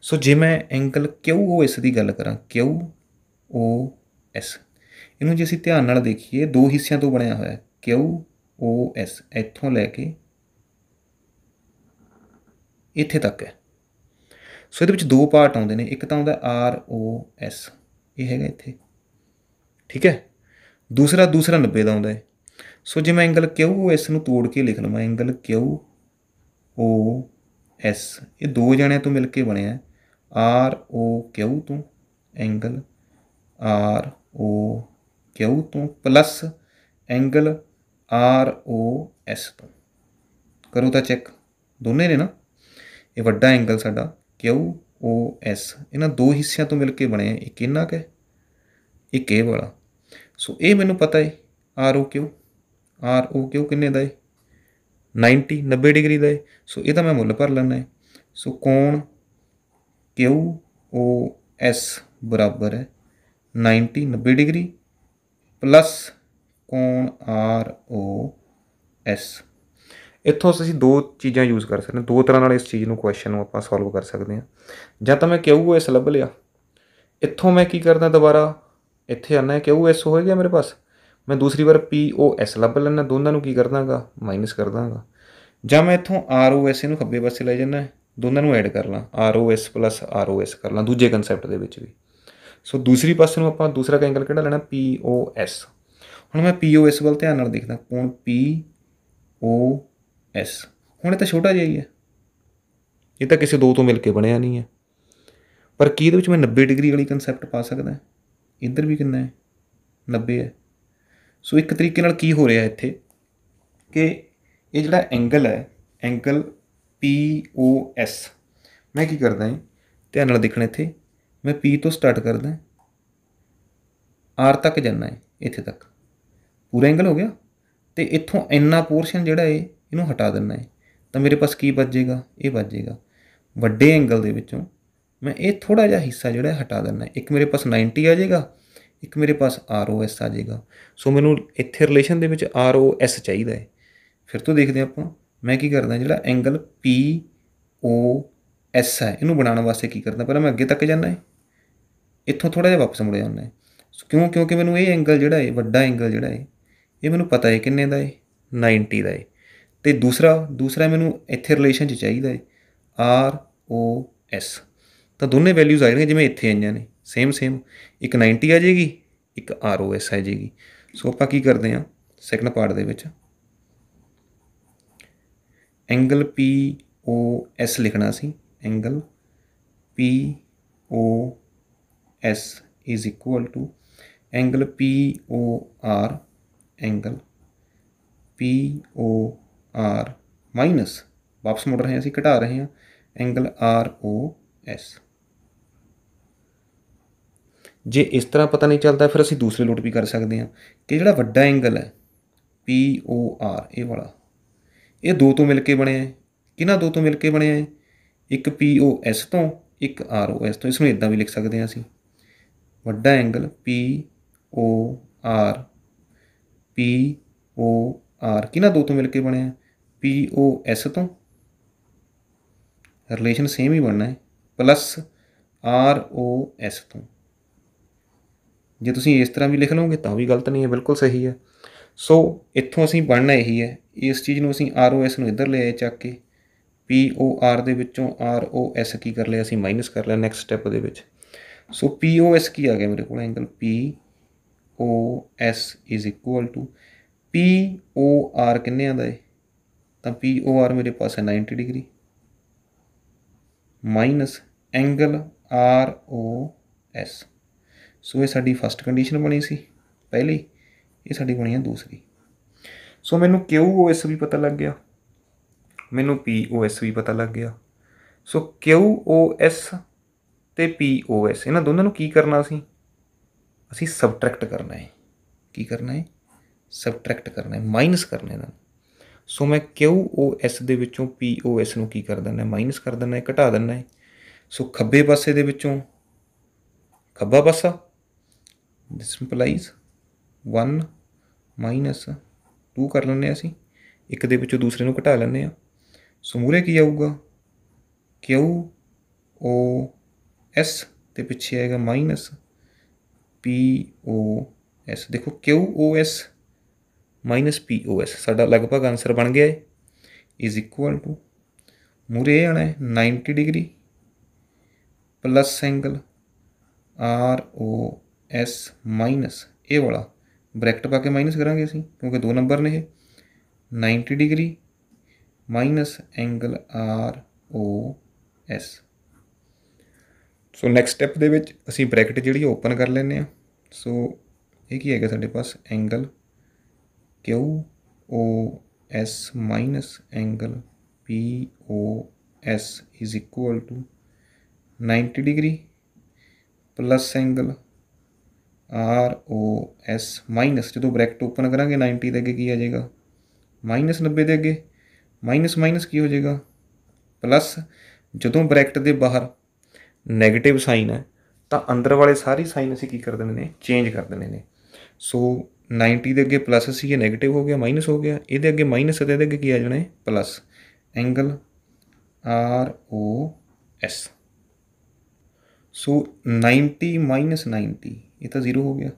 ਸੋ ਜੇ ਮੈਂ ਐਂਗਲ ਇਸ ਦੀ ਗੱਲ ਕਰਾਂ ਐਸ ਇਹਨੂੰ ਜੇ ਅਸੀਂ ਧਿਆਨ ਨਾਲ ਦੇਖੀਏ ਦੋ ਹਿੱਸਿਆਂ ਤੋਂ ਬਣਿਆ ਹੋਇਆ ਹੈ ਐਸ ਇੱਥੋਂ ਲੈ ਕੇ ਇੱਥੇ ਤੱਕ ਹੈ ਸੋ ਇਹਦੇ ਵਿੱਚ ਦੋ ਪਾਰਟ ਆਉਂਦੇ ਨੇ ਇੱਕ ਤਾਂ ਆਉਂਦਾ ਐਸ ਇਹ ਹੈਗਾ ਇੱਥੇ ਠੀਕ ਹੈ ਦੂਸਰਾ ਦੂਸਰਾ 90 ਦਾ ਆਉਂਦਾ ਹੈ ਸੋ ਜੇ ਮੈਂ ਐਂਗਲ ਐਸ ਨੂੰ ਤੋੜ ਕੇ ਲਿਖ ਲਵਾਂ ਐਂਗਲ ਐਸ ਇਹ ਦੋ ਜਣਿਆਂ ਤੋਂ ਮਿਲ ਕੇ ਬਣਿਆ ਹੈ ਆਰ ਓ ਕਿਊ ਤੋਂ ਐਂਗਲ ਆਰ ਓ ਕਿਊ ਤੋਂ plus angle R O S ਤੋਂ ਕਰੋ ਤਾਂ ਚੈੱਕ ਦੋਨੇ ਨੇ ਨਾ ਇਹ ਵੱਡਾ ਐਂਗਲ ਸਾਡਾ ਕਿਊ ਓ ਐਸ ਇਹਨਾਂ ਦੋ ਹਿੱਸਿਆਂ ਤੋਂ ਮਿਲ ਕੇ ਬਣਿਆ ਇੱਕ ਕਿੰਨਾ ਕਾ ਇੱਕ ਇਹ ਵਾਲਾ ਸੋ ਇਹ ਮੈਨੂੰ ਪਤਾ ਹੈ R O Q R O ਕਿਊ ਕਿੰਨੇ ਦਾ ਹੈ 90 90 ਡਿਗਰੀ ਦਾ ਹੈ ਸੋ ਇਹਦਾ ਮੈਂ ਮੁੱਲ ਭਰ ਲੈਣਾ ਹੈ ਸੋ ਕੋਣ ਕਿਊ ਓ ਐਸ ਬਰਾਬਰ ਹੈ 90 90 ਡਿਗਰੀ ਪਲੱਸ ਕੋਣ ਆਰ ਓ ਐਸ ਇੱਥੋਂ ਅਸੀਂ ਦੋ ਚੀਜ਼ਾਂ ਯੂਜ਼ ਕਰ ਸਕਦੇ ਹਾਂ ਦੋ ਤਰ੍ਹਾਂ ਨਾਲ ਇਸ ਚੀਜ਼ ਨੂੰ ਕੁਐਸਚਨ ਨੂੰ ਆਪਾਂ ਸੋਲਵ ਕਰ ਸਕਦੇ ਹਾਂ ਜਾਂ ਤਾਂ ਮੈਂ ਕਿਊ ਐਸ ਲੱਭ ਲਿਆ ਇੱਥੋਂ ਮੈਂ ਕੀ ਕਰਦਾ ਦੁਬਾਰਾ ਇੱਥੇ ਆਣਾ ਹੈ ਕਿਊ ਐਸ ਹੋ ਗਿਆ ਮੇਰੇ ਪਾਸ ਮੈਂ ਦੂਸਰੀ ਵਾਰ ਪੀ ਓ ਐਸ ਲੱਭ ਲੈਣਾ ਦੋਨਾਂ ਨੂੰ ਕੀ ਕਰਦਾਗਾ ਮਾਈਨਸ ਕਰਦਾਗਾ ਜਾਂ ਮੈਂ ਇੱਥੋਂ ਆਰ ਓ ਐਸ ਨੂੰ ਖੱਬੇ ਪਾਸੇ ਲੈ ਜਾਣਾ ਦੋਨਾਂ ਨੂੰ ਐਡ ਕਰ ਲਾਂ ROS ROS ਕਰ ਲਾਂ ਦੂਜੇ ਕਨਸੈਪਟ ਦੇ ਵਿੱਚ ਵੀ ਸੋ ਦੂਸਰੀ ਪਾਸੇ ਨੂੰ ਆਪਾਂ ਦੂਸਰਾ ਐਂਗਲ ਕਿਹੜਾ ਲੈਣਾ POS ਹੁਣ ਮੈਂ POS ਵੱਲ ਧਿਆਨ ਨਾਲ ਦੇਖਦਾ O S ਹੁਣ ਇਹ ਤਾਂ ਛੋਟਾ ਜਿਹਾ ਹੀ ਹੈ ਇਹ ਤਾਂ ਕਿਸੇ ਦੋ ਤੋਂ ਮਿਲ ਕੇ ਬਣਿਆ ਨਹੀਂ ਹੈ ਪਰ ਕੀ ਇਹਦੇ ਵਿੱਚ ਮੈਂ 90 ਡਿਗਰੀ ਵਾਲੀ ਕਨਸੈਪਟ ਪਾ ਸਕਦਾ ਇੱਧਰ ਵੀ ਕਿੰਨਾ ਹੈ 90 ਹੈ ਸੋ ਇੱਕ ਤਰੀਕੇ ਨਾਲ ਕੀ ਹੋ ਰਿਹਾ ਇੱਥੇ ਕਿ ਇਹ ਜਿਹੜਾ ਐਂਗਲ ਹੈ ਐਂਗਲ ਪੀ ਓ ਐਸ ਮੈਂ ਕੀ ਕਰਦਾ ਹਾਂ ਧਿਆਨ ਨਾਲ ਦੇਖਣਾ ਇੱਥੇ ਮੈਂ ਪੀ ਤੋਂ ਸਟਾਰਟ ਕਰਦਾ ਆਰ ਤੱਕ ਜਾਣਾ ਹੈ ਇੱਥੇ ਤੱਕ ਪੂਰਾ ਐਂਗਲ ਹੋ ਗਿਆ ਤੇ ਇੱਥੋਂ ਇੰਨਾ ਪੋਰਸ਼ਨ ਜਿਹੜਾ ਹੈ ਇਹਨੂੰ ਹਟਾ ਦੇਣਾ ਹੈ ਤਾਂ ਮੇਰੇ ਪਾਸ ਕੀ ਬਚੇਗਾ ਇਹ ਬਚੇਗਾ ਵੱਡੇ ਐਂਗਲ ਦੇ ਵਿੱਚੋਂ ਮੈਂ ਇਹ ਥੋੜਾ ਜਿਹਾ ਹਿੱਸਾ ਜਿਹੜਾ ਹਟਾ ਦੇਣਾ ਇੱਕ ਮੇਰੇ ਪਾਸ 90 ਆ ਜਾਏਗਾ ਇੱਕ ਮੇਰੇ ਪਾਸ ਐਸ ਆ ਜਾਏਗਾ ਸੋ ਮੈਨੂੰ ਇੱਥੇ ਰਿਲੇਸ਼ਨ ਦੇ ਵਿੱਚ ਐਸ ਚਾਹੀਦਾ ਹੈ ਫਿਰ ਤੋਂ ਦੇਖਦੇ ਆਪਾਂ ਮੈਂ ਕੀ ਕਰਦਾ ਜਿਹੜਾ ਐਂਗਲ ਪੀ ਓ ਐਸ ਹੈ ਇਹਨੂੰ ਬਣਾਉਣ ਵਾਸਤੇ ਕੀ ਕਰਦਾ ਪਹਿਲਾਂ ਮੈਂ ਅੱਗੇ ਤੱਕ ਜਾਂਦਾ ਹੈ ਇੱਥੋਂ ਥੋੜਾ ਜਿਹਾ ਵਾਪਸ ਮੁੜ ਜਾਂਦਾ ਹੈ ਕਿਉਂ ਕਿਉਂਕਿ ਮੈਨੂੰ ਇਹ ਐਂਗਲ ਜਿਹੜਾ ਹੈ ਵੱਡਾ ਐਂਗਲ ਜਿਹੜਾ ਹੈ ਇਹ ਮੈਨੂੰ ਪਤਾ ਹੈ ਕਿੰਨੇ ਦਾ ਹੈ 90 ਦਾ ਹੈ ਤੇ ਦੂਸਰਾ ਦੂਸਰਾ ਮੈਨੂੰ ਇੱਥੇ ਰਿਲੇਸ਼ਨ ਚ ਚਾਹੀਦਾ ਹੈ ਆਰ ਓ ਐਸ ਤਾਂ ਦੋਨੇ ਵੈਲਿਊਜ਼ ਆ ਜਾਣਗੀਆਂ ਜਿਵੇਂ ਇੱਥੇ ਆਈਆਂ ਨੇ ਸੇਮ ਸੇਮ ਇੱਕ 90 ਆ ਜਾਏਗੀ ਇੱਕ ਆਰ ਓ ਐਸ ਆ ਜਾਏਗੀ ਸੋ ਆਪਾਂ ਕੀ ਕਰਦੇ ਆ ਸੈਕੰਡ ਪਾਰਟ ਦੇ ਵਿੱਚ ਐਂਗਲ ਪੀ ਓ ਐਸ ਲਿਖਣਾ ਸੀ angle P O S is equal to angle P O R angle P O R minus ਵਾਪਸ ਮੁੜ ਰਹੇ ਹਾਂ ਅਸੀਂ ਘਟਾ ਰਹੇ ਹਾਂ ਐਂਗਲ ਆਰ ਓ ਐਸ ਜੇ ਇਸ ਤਰ੍ਹਾਂ ਪਤਾ ਨਹੀਂ ਚੱਲਦਾ ਫਿਰ ਅਸੀਂ ਦੂਸਰੇ ਲੋਟ ਵੀ ਕਰ ਸਕਦੇ ਹਾਂ ਕਿ ਜਿਹੜਾ ਵੱਡਾ ਐਂਗਲ ਹੈ ਪੀ ਓ ਆਰ ਇਹ ਵਾਲਾ ਇਹ ਦੋ ਤੋਂ ਮਿਲ ਕੇ ਬਣਿਆ ਹੈ ਕਿਹਨਾਂ ਦੋ ਤੋਂ ਮਿਲ ਕੇ ਬਣਿਆ ਹੈ ਇੱਕ POS ਤੋਂ ਇੱਕ ROS ਤੋਂ ਇਸ ਨੂੰ ਇਦਾਂ ਵੀ ਲਿਖ ਸਕਦੇ ਹਾਂ ਅਸੀਂ ਵੱਡਾ ਐਂਗਲ POR POR ਕਿਹਨਾਂ ਦੋ ਤੋਂ ਮਿਲ ਕੇ ਬਣਿਆ ਹੈ POS ਤੋਂ ਰਿਲੇਸ਼ਨ ਸੇਮ ਹੀ ਬਣਨਾ ਹੈ ਪਲੱਸ ROS ਤੋਂ ਜੇ ਤੁਸੀਂ ਇਸ ਤਰ੍ਹਾਂ ਵੀ ਲਿਖ ਲਓਗੇ ਤਾਂ ਵੀ ਗਲਤ ਨਹੀਂ ਹੈ ਬਿਲਕੁਲ ਸਹੀ ਹੈ ਸੋ ਇੱਥੋਂ ਅਸੀਂ ਬਣਨਾ ਇਹੀ ਹੈ ਇਸ ਚੀਜ਼ ਨੂੰ ਅਸੀਂ ROS ਨੂੰ ਇੱਧਰ ਲੈ ਆਏ ਚੱਕ ਕੇ POR ਦੇ ਵਿੱਚੋਂ ROS ਕੀ ਕਰ ਲਿਆ ਅਸੀਂ ਮਾਈਨਸ ਕਰ ਲਿਆ ਨੈਕਸਟ ਸਟੈਪ ਦੇ ਵਿੱਚ ਸੋ POS ਕੀ ਆ ਗਿਆ ਮੇਰੇ ਕੋਲ angle POS is equal to POR ਕਿੰਨੇ ਆਂਦਾ ਏ ਤਾਂ POR ਮੇਰੇ ਪਾਸ ਹੈ 90 degree minus angle ROS so ਇਹ ਸਾਡੀ ਫਸਟ ਕੰਡੀਸ਼ਨ ਬਣੀ ਸੀ ਪਹਿਲੀ ਇਹ ਸਾਡੀ ਬਣੀ ਹੈ ਦੂਸਰੀ ਸੋ ਮੈਨੂੰ QoS ਵੀ ਪਤਾ ਲੱਗ ਗਿਆ ਮੈਨੂੰ POS ਵੀ ਪਤਾ ਲੱਗ ਗਿਆ ਸੋ QoS ਤੇ POS ਇਹਨਾਂ ਦੋਨਾਂ ਨੂੰ ਕੀ ਕਰਨਾ ਸੀ ਅਸੀਂ ਸਬਟ੍ਰੈਕਟ ਕਰਨਾ ਹੈ ਕੀ ਕਰਨਾ ਹੈ ਸਬਟ੍ਰੈਕਟ ਕਰਨਾ ਹੈ ਮਾਈਨਸ ਕਰਨਾ ਹੈ ਸੋ ਮੈਂ QoS ਦੇ ਵਿੱਚੋਂ POS ਨੂੰ ਕੀ ਕਰ ਦਿੰਦਾ ਮਾਈਨਸ ਕਰ ਦਿੰਦਾ ਹੈ ਘਟਾ ਦਿੰਦਾ ਹੈ ਸੋ ਖੱਬੇ ਪਾਸੇ ਦੇ ਵਿੱਚੋਂ ਖੱਬਾ ਪਾਸਾ ਸਿੰਪਲਾਈਜ਼ 1 ਮਾਈਨਸ 2 ਕਰ ਲੈਂਦੇ ਆ ਅਸੀਂ ਇੱਕ ਦੇ ਵਿੱਚੋਂ ਦੂਸਰੇ ਨੂੰ ਘਟਾ ਲੈਂਦੇ ਆ ਸੋ ਮੂਰੇ ਕੀ ਆਊਗਾ Q O S ਤੇ ਪਿੱਛੇ ਆਏਗਾ ਮਾਈਨਸ P O S ਦੇਖੋ Q O S minus P O S ਸਾਡਾ ਲਗਭਗ ਆਨਸਰ ਬਣ ਗਿਆ ਹੈ ਇਜ਼ ਇਕੁਅਲ ਟੂ ਮੂਰੇ ਆਣਾ ਹੈ 90 degree plus angle R O S minus ਇਹ ਵਾਲਾ ਬ੍ਰੈਕਟ ਪਾ ਕੇ ਮਾਈਨਸ ਕਰਾਂਗੇ ਅਸੀਂ ਕਿਉਂਕਿ ਦੋ ਨੰਬਰ ਨੇ ਇਹ 90 degree minus angle R O S so next step ਦੇ ਵਿੱਚ ਅਸੀਂ ਬ੍ਰੈਕਟ ਜਿਹੜੀ ਓਪਨ ਕਰ ਲੈਨੇ ਆ ਸੋ ਇਹ ਕੀ ਹੈਗਾ ਸਾਡੇ ਪਾਸ angle Q O S minus angle P O S is equal to 90 degree plus angle R O S minus ਜਦੋਂ ਬ੍ਰੈਕਟ ਓਪਨ ਕਰਾਂਗੇ 90 ਦੇ ਅੱਗੇ ਕੀ ਆ ਜਾਏਗਾ ਮਾਈਨਸ 90 ਦੇ ਅੱਗੇ ਮਾਈਨਸ ਮਾਈਨਸ ਕੀ ਹੋ ਜਾਏਗਾ ਪਲੱਸ ਜਦੋਂ ਬ੍ਰੈਕਟ ਦੇ ਬਾਹਰ 네ਗੇਟਿਵ ਸਾਈਨ ਹੈ ਤਾਂ ਅੰਦਰ ਵਾਲੇ ਸਾਰੇ ਸਾਈਨ ਅਸੀਂ ਕੀ ਕਰ ਦਿੰਦੇ ਨੇ ਚੇਂਜ ਕਰ ਦਿੰਦੇ ਨੇ ਸੋ 90 ਦੇ ਅੱਗੇ ਪਲੱਸ ਸੀ ਇਹ 네ਗੇਟਿਵ ਹੋ ਗਿਆ ਮਾਈਨਸ ਹੋ ਗਿਆ ਇਹਦੇ ਅੱਗੇ ਮਾਈਨਸ ਅਤੇ ਇਹਦੇ ਅੱਗੇ ਕੀ ਆ ਜਾਣਾ ਹੈ plus angle R O S so 90 90 ਇਹ ਤਾਂ ਜ਼ੀਰੋ ਹੋ ਗਿਆ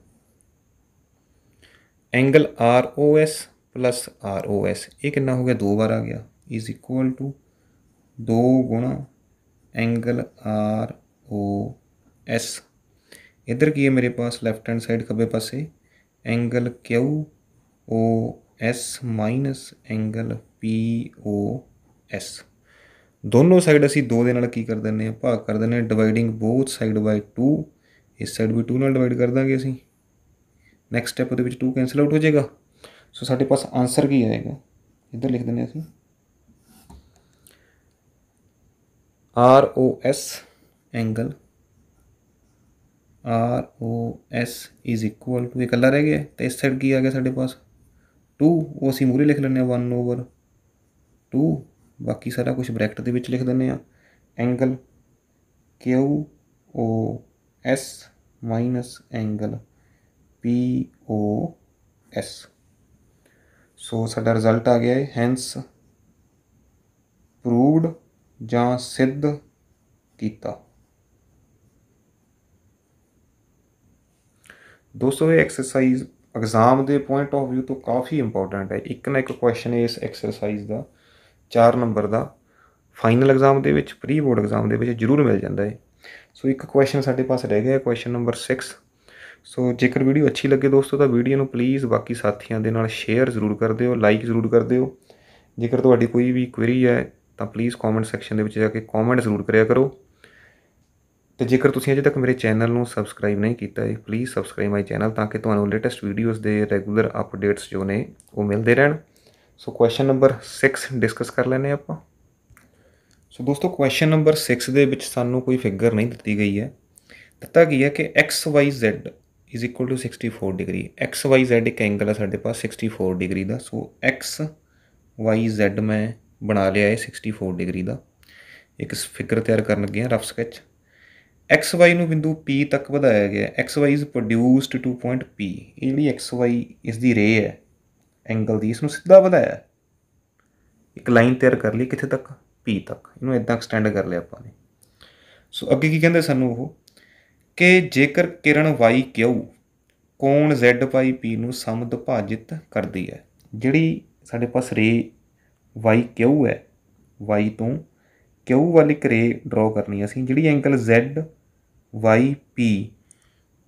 angle R O S plus R O S ਇਹ ਕਿੰਨਾ ਹੋ ਗਿਆ ਦੋ ਵਾਰ ਆ ਗਿਆ ਇਜ਼ ਇਕੁਅਲ ਟੂ 2 ਗੁਣਾ ਐਂਗਲ ਆਰ ਓ ਐਸ ਇਧਰ ਕੀ ਹੈ ਮੇਰੇ ਪਾਸ ਲੈਫਟ ਹੈਂਡ ਸਾਈਡ ਖੱਬੇ ਪਾਸੇ angle Q O S minus angle P O S ਦੋਨੋਂ ਸਾਈਡ ਅਸੀਂ ਦੋ ਦੇ ਨਾਲ ਕੀ ਕਰ ਦਿੰਨੇ ਆ ਭਾਗ ਕਰ ਦਿੰਨੇ ਆ ਡਿਵਾਈਡਿੰਗ ਬੋਥ ਸਾਈਡ ਬਾਈ ਇਸ ਸਾਈਡ ਵੀ 2 ਨਾਲ ਡਿਵਾਈਡ ਕਰ ਦਾਂਗੇ ਅਸੀਂ ਨੈਕਸਟ ਸਟੈਪ ਉਹਦੇ ਵਿੱਚ 2 ਕੈਨਸਲ ਆਊਟ ਹੋ ਜਾਏਗਾ ਸੋ ਸਾਡੇ ਪਾਸ ਆਨਸਰ ਕੀ ਆਏਗਾ ਇੱਧਰ ਲਿਖ ਦਿੰਦੇ ਅਸੀਂ R O S angle R O S is equal to ਇਕੱਲਾ ਰਹਿ ਗਿਆ ਤੇ ਇਸ ਸਾਈਡ ਕੀ ਆ ਗਿਆ ਸਾਡੇ ਪਾਸ 2 ਉਹ ਅਸੀਂ ਮੂਰੇ ਲਿਖ ਲੈਂਦੇ ਆ 1 ਓਵਰ 2 ਬਾਕੀ ਸਾਰਾ ਕੁਝ ਬ੍ਰੈਕਟ ਦੇ ਵਿੱਚ ਲਿਖ ਦਿੰਦੇ ਆ angle Q O S minus angle P O so ਸਾਡਾ ਰਿਜ਼ਲਟ ਆ ਗਿਆ ਹੈ ਹੈਂਸ ਪ੍ਰੂਵਡ ਜਾਂ ਸਿੱਧ ਕੀਤਾ ਦੋਸਤੋ ਇਹ ਐਕਸਰਸਾਈਜ਼ ਐਗਜ਼ਾਮ ਦੇ ਪੁਆਇੰਟ ਆਫ View ਤੋਂ ਕਾਫੀ ਇੰਪੋਰਟੈਂਟ ਹੈ ਇੱਕ ਨਾ ਇੱਕ ਕੁਐਸਚਨ ਇਸ ਐਕਸਰਸਾਈਜ਼ ਦਾ 4 ਨੰਬਰ ਦਾ ਫਾਈਨਲ ਐਗਜ਼ਾਮ ਦੇ ਵਿੱਚ ਪ੍ਰੀ ਬੋਰਡ ਐਗਜ਼ਾਮ ਦੇ ਵਿੱਚ ਜ਼ਰੂਰ ਮਿਲ ਜਾਂਦਾ ਹੈ ਸੋ ਇੱਕ ਕੁਐਸਚਨ ਸਾਡੇ ਪਾਸ ਰਹਿ ਗਿਆ ਕੁਐਸਚਨ ਨੰਬਰ 6 ਸੋ ਜੇਕਰ ਵੀਡੀਓ ਅੱਛੀ ਲੱਗੇ ਦੋਸਤੋ ਤਾਂ ਵੀਡੀਓ ਨੂੰ ਪਲੀਜ਼ ਬਾਕੀ ਸਾਥੀਆਂ ਦੇ ਨਾਲ ਸ਼ੇਅਰ ਜ਼ਰੂਰ ਕਰ ਦਿਓ ਲਾਈਕ ਜ਼ਰੂਰ ਕਰ ਦਿਓ ਜੇਕਰ ਤੁਹਾਡੀ ਕੋਈ ਵੀ ਕੁਐਰੀ ਹੈ ਤਾਂ ਪਲੀਜ਼ ਕਮੈਂਟ ਸੈਕਸ਼ਨ ਦੇ ਵਿੱਚ ਜਾ ਕੇ ਕਮੈਂਟ ਜ਼ਰੂਰ ਕਰਿਆ ਕਰੋ ਤੇ ਜੇਕਰ ਤੁਸੀਂ ਅਜੇ ਤੱਕ ਮੇਰੇ ਚੈਨਲ ਨੂੰ ਸਬਸਕ੍ਰਾਈਬ ਨਹੀਂ ਕੀਤਾ ਹੈ ਪਲੀਜ਼ ਸਬਸਕ੍ਰਾਈਬ ਮਾਈ ਚੈਨਲ ਤਾਂ ਕਿ ਤੁਹਾਨੂੰ ਲੇਟੈਸਟ ਵੀਡੀਓਜ਼ ਦੇ ਰੈਗੂਲਰ ਅਪਡੇਟਸ ਜੋ ਨੇ ਉਹ ਮਿਲਦੇ ਰਹਿਣ ਸੋ ਕੁਐਸਚਨ ਨੰਬਰ 6 ਡਿਸਕਸ ਕਰ ਲੈਨੇ ਆਪਾਂ ਸੋ ਦੋਸਤੋ ਕੁਐਸਚਨ ਨੰਬਰ 6 ਦੇ ਵਿੱਚ ਸਾਨੂੰ ਕੋਈ ਫਿਗਰ ਨਹੀਂ ਦਿੱਤੀ ਗਈ ਹੈ ਦਿੱਤਾ ਗਿਆ ਕਿ xyz 64 ਡਿਗਰੀ xyz ਇੱਕ ਐਂਗਲ ਹੈ ਸਾਡੇ ਪਾਸ 64 ਡਿਗਰੀ ਦਾ ਸੋ xyz ਮੈਂ ਬਣਾ ਲਿਆ ਹੈ 64 ਡਿਗਰੀ ਦਾ ਇੱਕ ਫਿਗਰ ਤਿਆਰ ਕਰਨ ਲੱਗੇ ਹਾਂ ਰਫ ਸਕੈਚ xy ਨੂੰ ਬਿੰਦੂ P ਤੱਕ ਵਧਾਇਆ ਗਿਆ ਹੈ xy is produced to point P ਇਹ ਜਿਹੜੀ xy ਇਸ ਦੀ ਰੇ ਹੈ ਐਂਗਲ ਦੀ ਇਸ ਨੂੰ ਸਿੱਧਾ ਵਧਾਇਆ ਇੱਕ ਲਾਈਨ ਤਿਆਰ ਕਰ ਲਈ ਕਿੱਥੇ ਤੱਕ P ਤੱਕ ਇਹਨੂੰ ਇਦਾਂ ਐਕਸਟੈਂਡ ਕਰ ਲਿਆ ਆਪਾਂ ਨੇ ਸੋ ਅੱਗੇ ਕੀ ਕਹਿੰਦੇ ਸਾਨੂੰ ਉਹ ਕਿ ਜੇਕਰ ਕਿਰਨ y q ਕੋਣ z/p ਨੂੰ ਸਮਦੁਭਾਜਿਤ ਕਰਦੀ ਹੈ ਜਿਹੜੀ ਸਾਡੇ ਪਾਸ ਰੇ y q ਹੈ y ਤੋਂ q ਵਾਲੀ ਰੇ ਡਰਾ ਕਰਨੀ ਹੈ ਅਸੀਂ ਜਿਹੜੀ ਐਂਗਲ z y p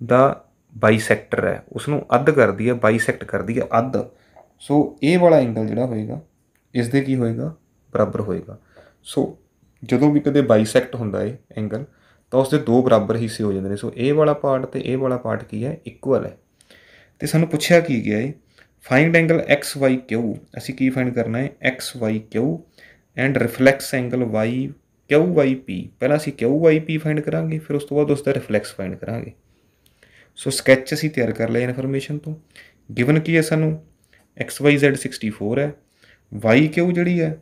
ਦਾ ਬਾਈਸੈਕਟਰ ਹੈ ਉਸ ਨੂੰ ਅੱਧ ਕਰਦੀ ਹੈ ਬਾਈਸੈਕਟ ਕਰਦੀ ਹੈ ਅੱਧ ਸੋ ਇਹ ਵਾਲਾ ਐਂਗਲ ਜਿਹੜਾ ਹੋਏਗਾ ਇਸ ਦੇ ਕੀ ਹੋਏਗਾ ਬਰਾਬਰ ਹੋਏਗਾ ਸੋ ਜਦੋਂ ਵੀ ਕਦੇ ਬਾਈਸੈਕਟ ਹੁੰਦਾ ਏ ਐਂਗਲ ਤਾਂ ਉਸ ਦੇ ਦੋ ਬਰਾਬਰ ਹਿੱਸੇ ਹੋ ਜਾਂਦੇ ਨੇ ਸੋ ਇਹ ਵਾਲਾ ਪਾਰਟ ਤੇ ਇਹ ਵਾਲਾ ਪਾਰਟ ਕੀ ਹੈ ਇਕੁਅਲ ਹੈ ਤੇ ਸਾਨੂੰ ਪੁੱਛਿਆ ਕੀ ਗਿਆ ਏ ਫਾਈਂਡ ਐਂਗਲ xyq ਅਸੀਂ ਕੀ ਫਾਈਂਡ ਕਰਨਾ ਹੈ xyq and reflex angle YQYP ਪਹਿਲਾਂ ਅਸੀਂ qyp ਫਾਈਂਡ ਕਰਾਂਗੇ ਫਿਰ ਉਸ ਤੋਂ ਬਾਅਦ ਉਸ ਦਾ ਰਿਫਲੈਕਸ ਫਾਈਂਡ ਕਰਾਂਗੇ ਸੋ ਸਕੈਚ ਅਸੀਂ ਤਿਆਰ ਕਰ ਲਿਆ ਇਨਫੋਰਮੇਸ਼ਨ ਤੋਂ ਗਿਵਨ ਕੀ ਹੈ ਸਾਨੂੰ xyz 64 ਹੈ yq ਜਿਹੜੀ ਹੈ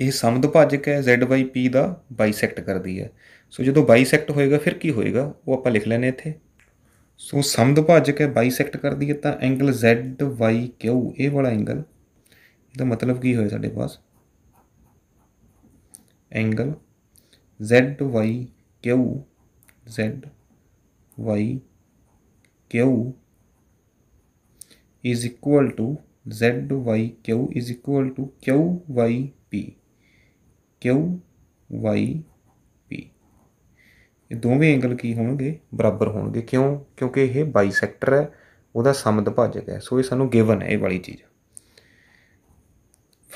ਇਹ ਸਮਦਭਾਜਕ ਹੈ ZYP ਦਾ ਬਾਈਸੈਕਟ ਕਰਦੀ ਹੈ ਸੋ ਜਦੋਂ ਬਾਈਸੈਕਟ ਹੋਏਗਾ ਫਿਰ ਕੀ ਹੋਏਗਾ ਉਹ ਆਪਾਂ ਲਿਖ ਲੈਨੇ ਇੱਥੇ ਸੋ ਸਮਦਭਾਜਕ ਹੈ ਬਾਈਸੈਕਟ ਕਰਦੀ ਹੈ ਤਾਂ ਐਂਗਲ ZYQ ਇਹ ਵਾਲਾ ਐਂਗਲ ਇਹਦਾ ਮਤਲਬ ਕੀ ਹੋਇਆ ਸਾਡੇ ਪਾਸ angle ZYQ ZYQ is equal to ZYQ is equal to QYP. Q Y P ਇਹ ਦੋਵੇਂ ਐਂਗਲ ਕੀ ਹੋਣਗੇ ਬਰਾਬਰ ਹੋਣਗੇ ਕਿਉਂ ਕਿਉਂਕਿ ਇਹ ਬਾਈਸੈਕਟਰ ਹੈ ਉਹਦਾ ਸਮਦਭਾਜਕ ਹੈ ਸੋ ਇਹ ਸਾਨੂੰ ਗਿਵਨ ਹੈ ਇਹ ਵਾਲੀ ਚੀਜ਼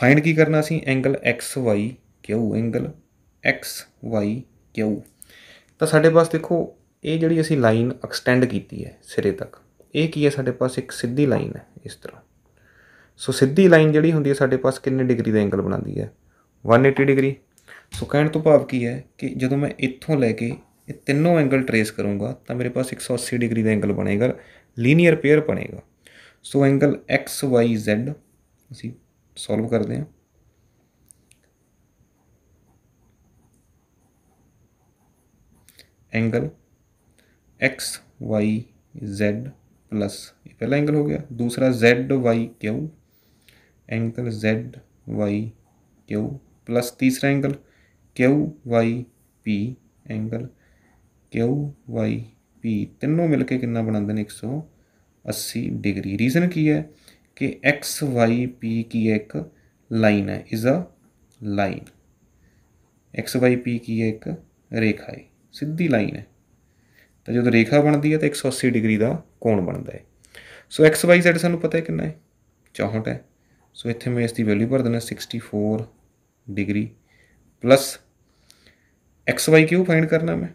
ਫਾਈਂਡ ਕੀ ਕਰਨਾ ਸੀ angle Y Q angle Y Q ਤਾਂ ਸਾਡੇ ਪਾਸ ਦੇਖੋ ਇਹ ਜਿਹੜੀ ਅਸੀਂ ਲਾਈਨ ਐਕਸਟੈਂਡ ਕੀਤੀ ਹੈ ਸਿਰੇ ਤੱਕ ਇਹ ਕੀ ਹੈ ਸਾਡੇ ਪਾਸ ਇੱਕ ਸਿੱਧੀ ਲਾਈਨ ਹੈ ਇਸ ਤਰ੍ਹਾਂ ਸੋ ਸਿੱਧੀ ਲਾਈਨ ਜਿਹੜੀ ਹੁੰਦੀ ਹੈ ਸਾਡੇ ਪਾਸ ਕਿੰਨੇ ਡਿਗਰੀ ਦਾ ਐਂਗਲ ਬਣਾਉਂਦੀ ਹੈ वन एटी डिग्री सो कह तो भाव की है कि जो मैं इतों लैके तीनों एंगल ट्रेस करूँगा तो मेरे पास एक सौ अस्सी डिग्री का एंगल बनेगा लीनियर पेयर बनेगा so angle X Y Z असी सोल्व करते हैं angle X Y Z plus पहला एंगल हो गया दूसरा Z Y Q angle Z Y Q plus तीसरा ਐਂਗਲ QYP ਐਂਗਲ QYP ਤਿੰਨੋਂ ਮਿਲ ਕੇ ਕਿੰਨਾ ਬਣਾਉਂਦੇ ਨੇ 180 ਡਿਗਰੀ ਰੀਜ਼ਨ ਕੀ ਹੈ ਕਿ XYP ਕੀ ਹੈ ਇੱਕ ਲਾਈਨ ਹੈ ਇਜ਼ ਅ ਲਾਈਨ XYP ਕੀ ਹੈ ਇੱਕ ਰੇਖਾ ਹੈ ਸਿੱਧੀ ਲਾਈਨ ਹੈ ਤਾਂ ਜਦੋਂ ਰੇਖਾ ਬਣਦੀ ਹੈ ਤਾਂ 180 ਡਿਗਰੀ ਦਾ ਕੋਣ ਬਣਦਾ ਹੈ ਸੋ XYZ ਸਾਨੂੰ ਪਤਾ ਹੈ ਕਿੰਨਾ ਹੈ 64 ਹੈ ਸੋ ਇੱਥੇ ਮੈਂ ਇਸ ਦੀ ਵੈਲਿਊ ਭਰ ਦਿੰਦਾ 64 डिग्री प्लस ਐਕਸ ਵਾਈ ਕਿਉਂ ਫਾਈਂਡ ਕਰਨਾ ਮੈਂ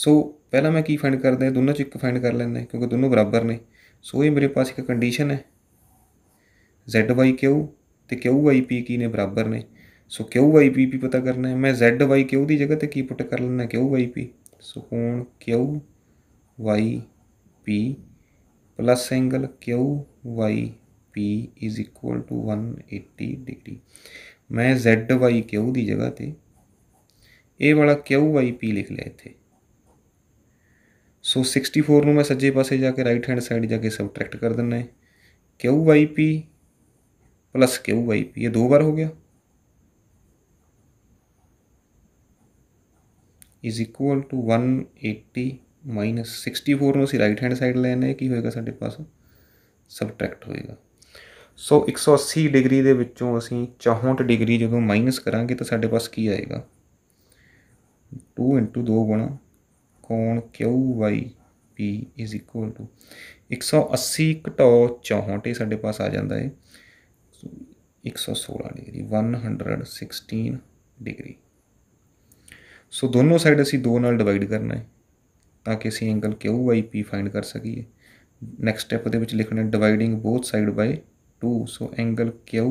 ਸੋ ਪਹਿਲਾਂ ਮੈਂ ਕੀ ਫਾਈਂਡ ਕਰਦਾ ਦੋਨੋਂ ਚ ਇੱਕ ਫਾਈਂਡ ਕਰ ਲੈਂਦਾ ਕਿਉਂਕਿ ਦੋਨੋਂ ਬਰਾਬਰ ਨੇ ਸੋ ਇਹ ਮੇਰੇ ਪਾਸ ਇੱਕ ਕੰਡੀਸ਼ਨ ਹੈ ਜ਼ੈਡ ਵਾਈ ਕਿਉ ਤੇ ਕਿਉ ਵਾਈ ਪੀ ਕੀ ਨੇ ਬਰਾਬਰ ਨੇ ਸੋ ਕਿਉ ਵਾਈ ਪੀ ਵੀ ਪਤਾ ਕਰਨਾ ਹੈ ਮੈਂ ਜ਼ੈਡ ਵਾਈ ਕਿਉ ਦੀ ਜਗ੍ਹਾ ਤੇ ਕੀ ਪੁੱਟ ਕਰ ਲੈਣਾ ਕਿਉ ਵਾਈ ਪੀ ਸੋ ਕੋਣ Q Y P plus angle Q Y P is equal to one eighty degree मैं जैड वाई क्यू की जगह पर ए वाला क्यू वाई पी लिख लिया इतने सो सिक्सटी फोर मैं सज्जे पास जाके राइट हैंड साइड जाके सबट्रैक्ट कर दिना है Q Y P plus Q Y P ये दो बार हो गया is equal to one eighty minus sixty four में अं राइट हैंड साइड लेना है कि होएगा साढ़े पास सबट्रैक्ट होएगा ਸੋ 180 ਡਿਗਰੀ ਦੇ ਵਿੱਚੋਂ ਅਸੀਂ 64 ਡਿਗਰੀ ਜਦੋਂ ਮਾਈਨਸ ਕਰਾਂਗੇ ਤਾਂ ਸਾਡੇ ਪਾਸ ਕੀ ਆਏਗਾ 2 2 ਗੁਣਾ ਕੋਣ QYP 180 ਘਟਾਓ 64 ਇਹ ਸਾਡੇ ਪਾਸ ਆ ਜਾਂਦਾ ਹੈ 116 ਡਿਗਰੀ 116 ਡਿਗਰੀ ਸੋ ਦੋਨੋਂ ਸਾਈਡ ਅਸੀਂ 2 ਨਾਲ ਡਿਵਾਈਡ ਕਰਨਾ ਹੈ ਤਾਂ ਕਿ ਅਸੀਂ ਐਂਗਲ QYP ਫਾਈਂਡ ਕਰ ਸਕੀਏ ਨੈਕਸਟ ਸਟੈਪ ਦੇ ਵਿੱਚ ਲਿਖਣਾ dividing both side by 2 so angle Q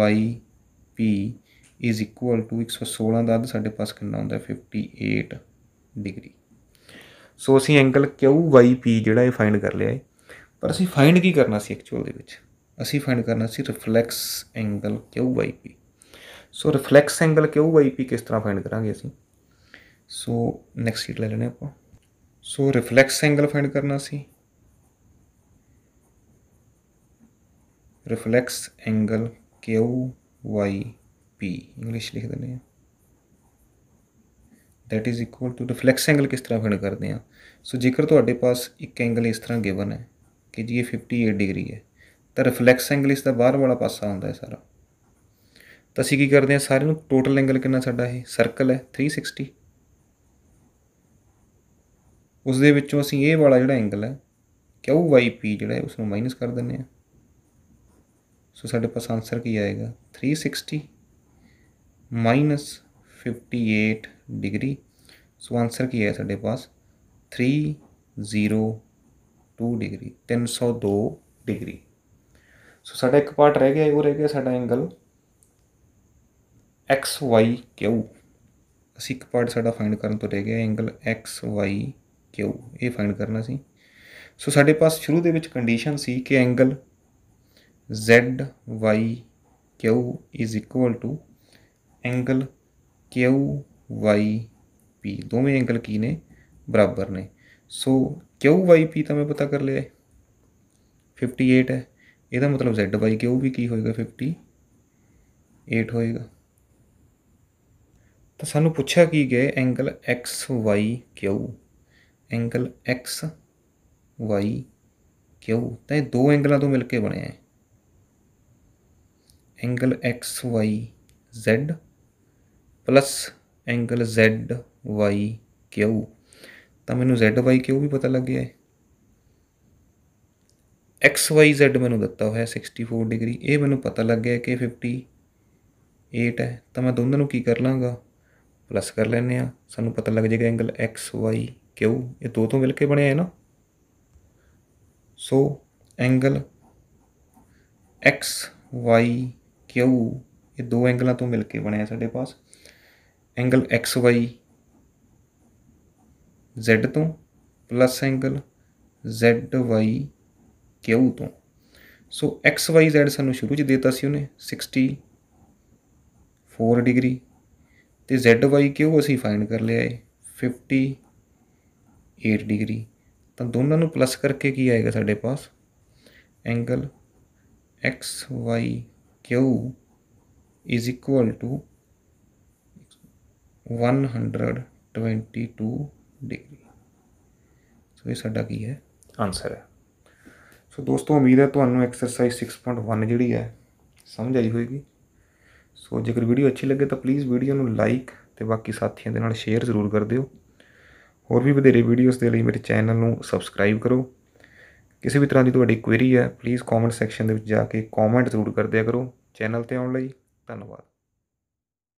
Y P is equal to 116 ਦਾ ਅੱਧ ਸਾਡੇ ਪਾਸ ਕਿੰਨਾ ਹੁੰਦਾ 58 ਡਿਗਰੀ ਸੋ ਅਸੀਂ ਐਂਗਲ QYP ਜਿਹੜਾ ਇਹ ਫਾਈਂਡ ਕਰ ਲਿਆ ਹੈ ਪਰ ਅਸੀਂ ਫਾਈਂਡ ਕੀ ਕਰਨਾ ਸੀ ਐਕਚੁਅਲ ਦੇ ਵਿੱਚ ਅਸੀਂ ਫਾਈਂਡ ਕਰਨਾ ਸੀ reflex angle QYP so reflex angle QYP ਕਿਸ ਤਰ੍ਹਾਂ ਫਾਈਂਡ ਕਰਾਂਗੇ ਅਸੀਂ ਸੋ ਨੈਕਸਟ ਸ਼ੀਟ ਲੈ ਲੈਣੇ ਆਪਾਂ ਸੋ ਰਿਫਲੈਕਸ ਐਂਗਲ ਫਾਈਂਡ ਕਰਨਾ ਸੀ reflex angle Q Y P English ਲਿਖ ਦਿੰਦੇ ਆ that is equal to reflex angle ਕਿਸ ਤਰ੍ਹਾਂ ਫਾਈਂਡ ਕਰਦੇ ਆ ਸੋ ਜੇਕਰ ਤੁਹਾਡੇ ਪਾਸ ਇੱਕ ਐਂਗਲ ਇਸ ਤਰ੍ਹਾਂ ਗਿਵਨ ਹੈ ਕਿ ਜੀ ਇਹ 58 ਡਿਗਰੀ ਹੈ ਤਾਂ ਰਿਫਲੈਕਸ ਐਂਗਲ ਇਸ ਦਾ ਬਾਹਰ ਵਾਲਾ ਪਾਸਾ ਹੁੰਦਾ ਹੈ ਸਾਰਾ ਤਾਂ ਅਸੀਂ ਕੀ ਕਰਦੇ ਆ ਸਾਰੇ ਨੂੰ ਟੋਟਲ ਐਂਗਲ ਕਿੰਨਾ ਸਾਡਾ ਇਹ ਸਰਕਲ ਹੈ 360 ਉਸ ਦੇ ਵਿੱਚੋਂ ਅਸੀਂ ਇਹ ਵਾਲਾ ਜਿਹੜਾ ਐਂਗਲ ਹੈ QYP ਜਿਹੜਾ ਹੈ ਉਸ ਨੂੰ ਮਾਈਨਸ ਕਰ ਦਿੰਨੇ ਆ ਸੋ ਸਾਡੇ ਪਾਸ ਆਨਸਰ ਕੀ ਆਏਗਾ 360 ਮਾਈਨਸ 58 ਡਿਗਰੀ ਸੋ ਆਨਸਰ ਕੀ ਆਇਆ ਸਾਡੇ ਪਾਸ 302 ਡਿਗਰੀ 302 ਡਿਗਰੀ ਸੋ ਸਾਡਾ ਇੱਕ ਪਾਰਟ ਰਹਿ ਗਿਆ ਉਹ ਰਹਿ ਗਿਆ ਸਾਡਾ ਐਂਗਲ xyq ਅਸੀਂ ਇੱਕ ਪਾਰਟ ਸਾਡਾ ਫਾਈਂਡ ਕਰਨ ਤੋਂ ਰਹਿ ਗਿਆ ਐਂਗਲ xyq ਇਹ ਫਾਈਂਡ ਕਰਨਾ ਸੀ ਸੋ ਸਾਡੇ ਪਾਸ ਸ਼ੁਰੂ ਦੇ ਵਿੱਚ ਕੰਡੀਸ਼ਨ ਸੀ ਕਿ angle z y q is equal to angle q y p ਦੋਵੇਂ ਐਂਗਲ ਕੀ ਨੇ ਬਰਾਬਰ ਨੇ ਸੋ q y p ਤਾਂ ਮੈਂ ਪਤਾ ਕਰ ਲਿਆ 58 ਹੈ ਇਹਦਾ ਮਤਲਬ z y q ਵੀ ਕੀ ਹੋਏਗਾ 58 ਹੋਏਗਾ ਤਾਂ ਸਾਨੂੰ ਪੁੱਛਿਆ ਕੀ ਗਿਆ angle x y q angle x y q ਤਾਂ ਇਹ ਦੋ ਐਂਗਲਾਂ ਤੋਂ ਮਿਲ ਕੇ ਬਣਿਆ ਹੈ angle X Y Z plus angle Z Y Q ਤਾਂ ਮੈਨੂੰ ਜ਼ੈਡ ਵਾਈ ਕਿਊ ਵੀ ਪਤਾ ਲੱਗ ਗਿਆ ਹੈ ਐਕਸ ਵਾਈ ਜ਼ੈਡ ਮੈਨੂੰ ਦਿੱਤਾ ਹੋਇਆ 64 ਡਿਗਰੀ ਇਹ ਮੈਨੂੰ ਪਤਾ ਲੱਗ ਗਿਆ ਕਿ 58 ਹੈ ਤਾਂ ਮੈਂ ਦੋਨਾਂ ਨੂੰ ਕੀ ਕਰ ਲਾਂਗਾ ਪਲੱਸ ਕਰ ਲੈਨੇ ਆ ਸਾਨੂੰ ਪਤਾ ਲੱਗ ਜਾਏਗਾ ਐਂਗਲ ਐਕਸ ਵਾਈ ਕਿਊ ਇਹ ਦੋ ਤੋਂ ਮਿਲ ਕੇ ਬਣਿਆ ਹੈ ਨਾ so angle X Y q ਇਹ ਦੋ ਐਂਗਲਾਂ ਤੋਂ ਮਿਲ ਕੇ ਬਣਿਆ ਸਾਡੇ ਪਾਸ ਐਂਗਲ xy z ਤੋਂ ਪਲੱਸ ਐਂਗਲ zy q ਤੋਂ ਸੋ xyz z ਸਾਨੂੰ ਸ਼ੁਰੂ ਚ ਦਿੱਤਾ ਸੀ ਉਹਨੇ 64 ਡਿਗਰੀ ਤੇ ZY q ਅਸੀਂ ਫਾਈਂਡ ਕਰ ਲਿਆ ਏ 58 ਡਿਗਰੀ ਤਾਂ ਦੋਨਾਂ ਨੂੰ ਪਲੱਸ ਕਰਕੇ ਕੀ ਆਏਗਾ ਸਾਡੇ ਪਾਸ angle xy Q is equal to 122 degree ਸੋ ਇਹ ਸਾਡਾ ਕੀ ਹੈ ਆਨਸਰ ਹੈ ਸੋ ਦੋਸਤੋ ਉਮੀਦ ਹੈ ਤੁਹਾਨੂੰ ਐਕਸਰਸਾਈਜ਼ 6.1 ਜਿਹੜੀ ਹੈ ਸਮਝ ਆਈ ਹੋਵੇਗੀ ਸੋ ਜੇਕਰ ਵੀਡੀਓ ਅੱਛੀ ਲੱਗੇ ਤਾਂ ਪਲੀਜ਼ ਵੀਡੀਓ ਨੂੰ ਲਾਈਕ ਤੇ ਬਾਕੀ ਸਾਥੀਆਂ ਦੇ ਨਾਲ ਸ਼ੇਅਰ ਜ਼ਰੂਰ ਕਰ ਦਿਓ ਹੋਰ ਵੀ ਵਧੇਰੇ ਵੀਡੀਓਜ਼ ਦੇ ਲਈ ਮੇਰੇ ਚੈਨਲ ਨੂੰ ਸਬਸਕ੍ਰਾਈਬ ਕਰੋ ਕਿਸੇ ਵੀ ਤਰ੍ਹਾਂ ਦੀ ਤੁਹਾਡੀ ਕੁਇਰੀ ਹੈ ਪਲੀਜ਼ ਕਮੈਂਟ ਸੈਕਸ਼ਨ ਦੇ ਵਿੱਚ ਜਾ ਕੇ ਕਮੈਂਟ ਜ਼ਰੂਰ ਕਰ ਦਿਆ ਕਰੋ ਚੈਨਲ ਤੇ ਆਉਣ ਲਈ ਧੰਨਵਾਦ